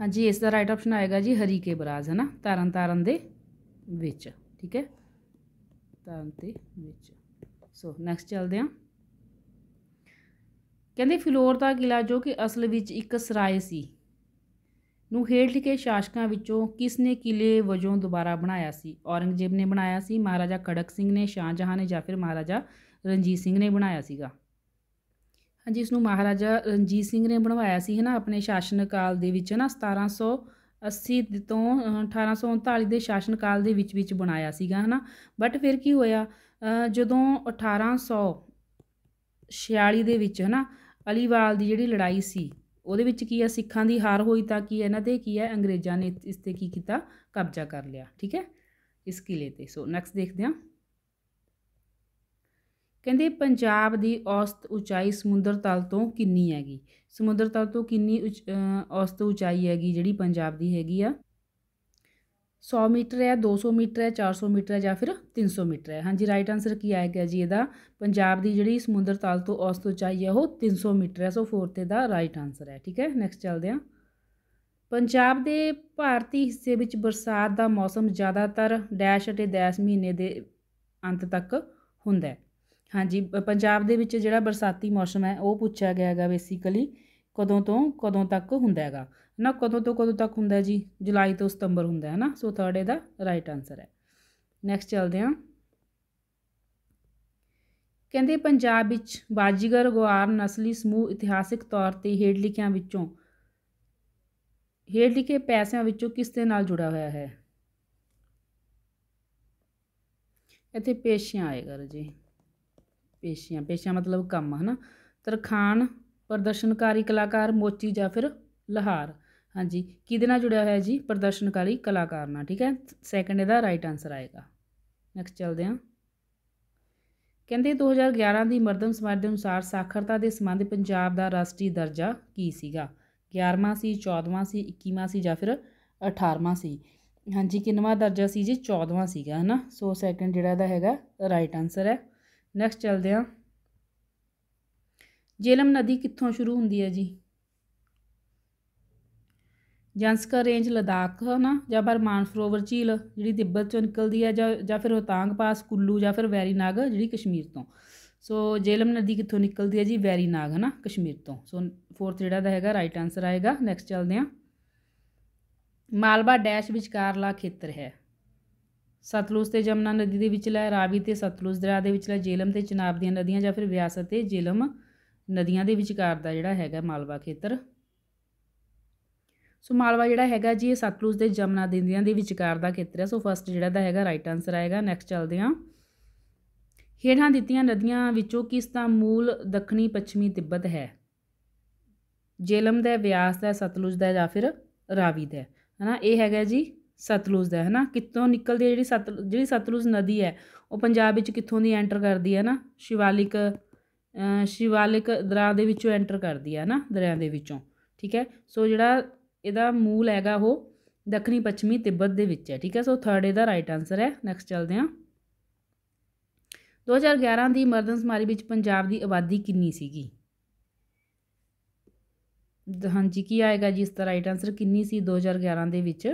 ਹਾਂਜੀ ਇਸ ਦਾ ਰਾਈਟ ਆਪਸ਼ਨ ਆਏਗਾ ਜੀ ਹਰੀਕੇ ਬੈਰਾਜ ਹੈ ਨਾ ਤਰਨ ਤਾਰਨ ਦੇ ਵਿੱਚ ਠੀਕ ਹੈ ਤਰਨ ਤੇ ਵਿੱਚ ਸੋ ਨੈਕਸਟ ਚੱਲਦੇ ਹਾਂ ਕਹਿੰਦੇ ਫਲੋਰ ਦਾ ਕਿਲਾ ਜੋ ਕਿ ਅਸਲ ਵਿੱਚ ਇੱਕ ਸਰਾਏ ਸੀ ਨੂੰ ਹੇਠ ਲਿਖੇ ਸ਼ਾਸਕਾਂ ਵਿੱਚੋਂ ਕਿਸ ਨੇ ਕਿਲੇ ਵਜੋਂ ਦੁਬਾਰਾ ਬਣਾਇਆ ਸੀ ਔਰੰਗਜ਼ੇਬ ਨੇ ਬਣਾਇਆ ਸੀ ਮਹਾਰਾਜਾ ਕੜਕ ਸਿੰਘ ਨੇ ਸ਼ਾਹਜਹਾਂ ਨੇ ਜਾਂ ਫਿਰ ਮਹਾਰਾਜਾ ਰਣਜੀਤ ਸਿੰਘ ਨੇ ਬਣਾਇਆ ਸੀਗਾ ਹਾਂਜੀ ਇਸ ਨੂੰ ਮਹਾਰਾਜਾ ਰਣਜੀਤ ਸਿੰਘ ਨੇ ਬਣਵਾਇਆ ਸੀ ਹਨਾ ਆਪਣੇ ਸ਼ਾਸਨ ਕਾਲ ਦੇ ਵਿੱਚ ਹੈ ਨਾ 1700 80 ਤੋਂ 1839 ਦੇ ਸ਼ਾਸਨ ਕਾਲ ਦੇ ਵਿੱਚ ਵਿੱਚ ਬਣਾਇਆ ਸੀਗਾ ਹਨਾ ਬਟ ਫਿਰ ਕੀ ਹੋਇਆ ਜਦੋਂ 1846 ਦੇ ਵਿੱਚ ਹਨਾ ਅਲੀਵਾਲ ਦੀ ਜਿਹੜੀ ਲੜਾਈ ਸੀ ਉਹਦੇ ਵਿੱਚ ਕੀ ਆ ਸਿੱਖਾਂ ਦੀ ਹਾਰ ਹੋਈ ਤਾਂ ਕੀ ਇਹਨਾਂ ਦੇ ਕੀ ਹੈ ਅੰਗਰੇਜ਼ਾਂ ਨੇ ਇਸ ਤੇ ਕੀ ਕੀਤਾ ਕਬਜ਼ਾ ਕਰ ਲਿਆ ਠੀਕ ਹੈ ਇਸ ਕਿਲੇ ਤੇ ਸੋ ਨੈਕਸਟ ਦੇਖਦੇ ਹਾਂ ਕਹਿੰਦੇ ਪੰਜਾਬ ਦੀ ਔਸਤ ਉਚਾਈ ਸਮੁੰਦਰ ਤਲ ਤੋਂ ਕਿੰਨੀ ਹੈਗੀ ਸਮੁੰਦਰ ਤਲ ਤੋਂ ਕਿੰਨੀ ਔਸਤ ਉਚਾਈ ਹੈਗੀ ਜਿਹੜੀ ਪੰਜਾਬ ਦੀ ਹੈਗੀ ਆ 100 ਮੀਟਰ ਹੈ 200 ਮੀਟਰ ਹੈ 400 ਮੀਟਰ ਹੈ ਜਾਂ ਫਿਰ 300 ਮੀਟਰ ਹੈ ਹਾਂਜੀ ਰਾਈਟ ਆਨਸਰ ਕੀ ਆਏਗਾ ਜੀ ਇਹਦਾ ਪੰਜਾਬ ਦੀ ਜਿਹੜੀ ਸਮੁੰਦਰ ਤਲ ਤੋਂ ਔਸਤ ਉਚਾਈ ਹੈ ਉਹ 300 ਮੀਟਰ ਹੈ so fourth the right answer ਹੈ ਠੀਕ ਹੈ ਨੈਕਸਟ ਚੱਲਦੇ ਹਾਂ ਪੰਜਾਬ ਦੇ ਭਾਰਤੀ ਹਿੱਸੇ ਵਿੱਚ ਬਰਸਾਤ ਦਾ ਮੌਸਮ ਜ਼ਿਆਦਾਤਰ ਡੈਸ਼ ਅਤੇ ਦੈਸ਼ ਮਹੀਨੇ ਦੇ ਅੰਤ ਤੱਕ ਹੁੰਦਾ ਹੈ ਹਾਂਜੀ ਪੰਜਾਬ ਦੇ ਵਿੱਚ ਜਿਹੜਾ ਬਰਸਾਤੀ ਮੌਸਮ ਹੈ ਉਹ ਪੁੱਛਿਆ ਗਿਆ ਹੈਗਾ ਬੇਸਿਕਲੀ ਕਦੋਂ ਤੋਂ ਕਦੋਂ ਤੱਕ ਹੁੰਦਾ ਹੈਗਾ ਨਾ ਕਦੋਂ ਤੋਂ ਕਦੋਂ ਤੱਕ ਹੁੰਦਾ ਜੀ ਜੁਲਾਈ ਤੋਂ ਸਤੰਬਰ ਹੁੰਦਾ ਹੈ ਨਾ ਸੋ ਥਰਡ ਇਹਦਾ ਰਾਈਟ ਆਨਸਰ ਹੈ ਨੈਕਸਟ ਚੱਲਦੇ ਹਾਂ ਕਹਿੰਦੇ ਪੰਜਾਬ ਵਿੱਚ ਬਾਜੀਗਰ ਗੁਆਰ ਨਸਲੀ ਸਮੂਹ ਇਤਿਹਾਸਿਕ ਤੌਰ ਤੇ ਹੇਡ ਲਿਖਿਆਂ ਵਿੱਚੋਂ ਹੇਡ ਲਿਖੇ ਪੈਸਿਆਂ ਵਿੱਚੋਂ ਕਿਸ ਦੇ ਨਾਲ ਜੁੜਾ ਹੋਇਆ ਹੈ ਇੱਥੇ ਪੇਸ਼ੀਆਂ ਆਏਗਾ ਜੀ ਪੇਸ਼ੀਆਂ ਪੇਸ਼ਾ ਮਤਲਬ ਕੰਮ ਹਨਾ ਤਰਖਾਨ ਪ੍ਰਦਰਸ਼ਨਕਾਰੀ ਕਲਾਕਾਰ ਮੋਚੀ ਜਾਂ ਫਿਰ ਲਹਾਰ ਹਾਂਜੀ ਕਿਹਦੇ ਨਾਲ ਜੁੜਿਆ ਹੋਇਆ ਜੀ ਪ੍ਰਦਰਸ਼ਨਕਾਰੀ ਕਲਾਕਾਰ ਨਾਲ ਠੀਕ ਹੈ ਸੈਕੰਡ ਇਹਦਾ ਰਾਈਟ ਆਨਸਰ ਆਏਗਾ ਨੈਕਸਟ ਚੱਲਦੇ ਹਾਂ ਕਹਿੰਦੇ 2011 ਦੀ ਮਰਦਮ ਸਮਾਜ ਦੇ ਅਨੁਸਾਰ ਸਾਖਰਤਾ ਦੇ ਸੰਬੰਧ ਪੰਜਾਬ ਦਾ ਰਾਸ਼ਟਰੀ ਦਰਜਾ ਕੀ ਸੀਗਾ 11ਵਾਂ ਸੀ 14ਵਾਂ ਸੀ 21ਵਾਂ ਸੀ ਜਾਂ ਫਿਰ 18ਵਾਂ ਸੀ ਹਾਂਜੀ ਕਿੰਨਵਾਂ ਦਰਜਾ ਸੀ ਜੀ 14ਵਾਂ ਸੀਗਾ ਹਨਾ ਸੋ ਸੈਕੰਡ ਜਿਹੜਾ ਇਹਦਾ ਹੈਗਾ ਰਾਈਟ ਆਨਸਰ ਹੈ ਨੈਕਸਟ ਚੱਲਦੇ ਹਾਂ ਜੇਲਮ ਨਦੀ ਕਿੱਥੋਂ ਸ਼ੁਰੂ ਹੁੰਦੀ ਹੈ ਜੀ ਜੰਸਕਰ ਰੇਂਜ ਲਦਾਖ ਨਾ ਜਾਂ ਫਿਰ ਮਾਨਸਰੋਵਰ ਝੀਲ ਜਿਹੜੀ ਤਿੱਬਤ ਚੋਂ ਨਿਕਲਦੀ ਹੈ ਜਾਂ ਜਾਂ ਫਿਰ ਹੋਤਾਂਗ ਪਾਸ ਕੁੱਲੂ ਜਾਂ ਫਿਰ ਵੈਰੀਨਾਗ ਜਿਹੜੀ ਕਸ਼ਮੀਰ ਤੋਂ ਸੋ ਜੇਲਮ ਨਦੀ ਕਿੱਥੋਂ ਨਿਕਲਦੀ ਹੈ ਜੀ ਵੈਰੀਨਾਗ ਹਨਾ ਕਸ਼ਮੀਰ ਤੋਂ ਸੋ ਫੋਰਥ ਜਿਹੜਾ ਦਾ ਹੈਗਾ ਰਾਈਟ ਆਨਸਰ ਆਏਗਾ ਨੈਕਸਟ ਚੱਲਦੇ ਆਂ ਮਾਲਵਾ ਡੈਸ਼ ਵਿਚਕਾਰਲਾ ਖੇਤਰ ਹੈ ਸਤਲੁਜ ਤੇ ਜਮਨਾ ਨਦੀ ਦੇ ਵਿਚਲਾ ਰਾਵੀ ਤੇ ਸਤਲੁਜ ਦਰਿਆ ਦੇ ਵਿਚਲਾ ਜੇਲਮ ਤੇ ਚਨਾਬ ਦੀਆਂ ਨਦੀਆਂ ਜਾਂ ਫਿਰ ਵਿਆਸ ਅਤੇ ਜੇਲਮ ਨਦੀਆਂ ਦੇ ਵਿਚਕਾਰ ਦਾ ਜਿਹੜਾ ਹੈਗਾ ਮਾਲਵਾ ਖੇਤਰ ਸੋ ਮਾਲਵਾ ਜਿਹੜਾ ਹੈਗਾ ਜੀ ਇਹ ਸਤਲੁਜ ਦੇ ਜਮਨਾ ਦਿੰਦਿਆਂ ਦੇ ਵਿਚਕਾਰ ਦਾ ਖੇਤਰ ਹੈ ਸੋ ਫਸਟ ਜਿਹੜਾ ਦਾ ਹੈਗਾ ਰਾਈਟ ਆਨਸਰ ਆਏਗਾ ਨੈਕਸਟ ਚੱਲਦੇ ਹਾਂ ਹੇਠਾਂ ਦਿੱਤੀਆਂ ਨਦੀਆਂ ਵਿੱਚੋਂ ਕਿਸ ਦਾ ਮੂਲ ਦੱਖਣੀ ਪੱਛਮੀ ਤਿੱਬਤ ਹੈ ਜੇਲਮ ਦਾ ਵਿਆਸ ਦਾ ਸਤਲੁਜ ਦਾ ਜਾਂ ਫਿਰ ਰਾਵੀ ਦਾ ਹਨਾ ਇਹ ਹੈਗਾ ਜੀ ਸਤਲੁਜ ਦਾ ਹਨਾ ਕਿੱਥੋਂ ਨਿਕਲਦੀ ਹੈ ਜਿਹੜੀ ਸਤ ਜਿਹੜੀ ਸਤਲੁਜ ਨਦੀ ਹੈ ਉਹ ਪੰਜਾਬ ਵਿੱਚ ਕਿੱਥੋਂ ਦੀ ਐਂਟਰ ਕਰਦੀ ਹੈ ਨਾ ਸ਼ਿਵਾਲਿਕ ਸ਼ਿਵਾਲਿਕ ਦਰਿਆ ਦੇ ਵਿੱਚੋਂ ਐਂਟਰ ਕਰਦੀ ਹੈ ਨਾ ਦਰਿਆ ਦੇ ਵਿੱਚੋਂ ਠੀਕ ਹੈ ਸੋ ਜਿਹੜਾ ਇਹਦਾ ਮੂਲ ਹੈਗਾ ਉਹ ਦੱਖਣੀ ਪੱਛਮੀ ਤਿੱਬਤ ਦੇ ਵਿੱਚ ਹੈ ਠੀਕ ਹੈ ਸੋ ਥਰਡ ਇਹਦਾ ਰਾਈਟ ਆਨਸਰ ਹੈ ਨੈਕਸਟ ਚੱਲਦੇ ਹਾਂ 2011 ਦੀ ਮਰਦਮਸ਼ਮਾਰੀ ਵਿੱਚ ਪੰਜਾਬ ਦੀ ਆਬਾਦੀ ਕਿੰਨੀ ਸੀਗੀ ਹਾਂਜੀ ਕੀ ਆਏਗਾ ਜੀ ਇਸ ਦਾ ਰਾਈਟ ਆਨਸਰ ਕਿੰਨੀ ਸੀ 2011 ਦੇ ਵਿੱਚ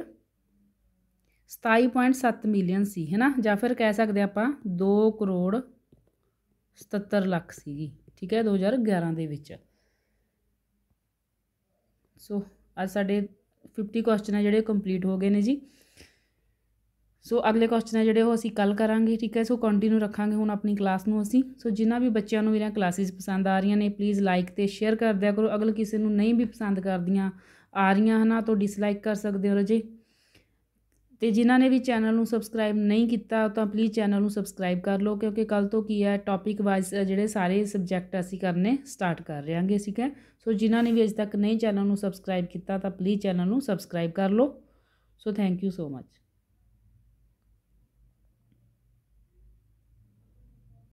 27.7 ਮਿਲੀਅਨ ਸੀ ਹੈਨਾ ਜਾਂ ਫਿਰ ਕਹਿ ਸਕਦੇ ਆਪਾਂ 2 ਕਰੋੜ 77 ਲੱਖ ਸੀਗੀ ਠੀਕ ਹੈ 2011 ਦੇ ਵਿੱਚ ਸੋ ਅੱਜ ਸਾਡੇ 50 ਕੁਐਸਚਨ ਆ ਜਿਹੜੇ ਕੰਪਲੀਟ ਹੋ ਗਏ ਨੇ ਜੀ ਸੋ ਅਗਲੇ ਕੁਐਸਚਨ ਆ ਜਿਹੜੇ ਉਹ ਅਸੀਂ ਕੱਲ ਕਰਾਂਗੇ ਠੀਕ ਹੈ ਸੋ ਕੰਟੀਨਿਊ ਰੱਖਾਂਗੇ ਹੁਣ ਆਪਣੀ ਕਲਾਸ ਨੂੰ ਅਸੀਂ ਸੋ ਜਿਨ੍ਹਾਂ ਵੀ ਬੱਚਿਆਂ ਨੂੰ ਮੇਰੀਆਂ ਕਲਾਸਿਸ ਪਸੰਦ ਆ ਰਹੀਆਂ ਨੇ ਪਲੀਜ਼ ਲਾਈਕ ਤੇ ਸ਼ੇਅਰ ਕਰ ਦਿਆ ਕਰੋ ਅਗਲ ਕਿਸੇ ਨੂੰ ਨਹੀਂ ਵੀ ਪਸੰਦ ਕਰਦੀਆਂ ਆ ਰਹੀਆਂ ਹਨਾ ਤੋਂ ਡਿਸਲਾਈਕ ਕਰ ਸਕਦੇ ਹੋ ਰਜੇ ਤੇ ਜਿਨ੍ਹਾਂ ਨੇ ਵੀ ਚੈਨਲ ਨੂੰ ਸਬਸਕ੍ਰਾਈਬ ਨਹੀਂ ਕੀਤਾ ਤਾਂ ਪਲੀਜ਼ ਚੈਨਲ ਨੂੰ ਸਬਸਕ੍ਰਾਈਬ ਕਰ ਲਓ ਕਿਉਂਕਿ ਕੱਲ ਤੋਂ ਕੀ ਹੈ ਟੌਪਿਕ ਵਾਈਜ਼ ਜਿਹੜੇ ਸਾਰੇ ਸਬਜੈਕਟ ਅਸੀਂ ਕਰਨੇ ਸਟਾਰਟ ਕਰ ਰਿਆਂਗੇ ਠੀਕ ਹੈ ਸੋ ਜਿਨ੍ਹਾਂ ਨੇ ਵੀ ਅਜੇ ਤੱਕ ਨਹੀਂ ਚੈਨਲ ਨੂੰ ਸਬਸਕ੍ਰਾਈਬ ਕੀਤਾ ਤਾਂ ਪਲੀਜ਼ ਚੈਨਲ ਨੂੰ ਸਬਸਕ੍ਰਾਈਬ ਕਰ ਲਓ so thank you so much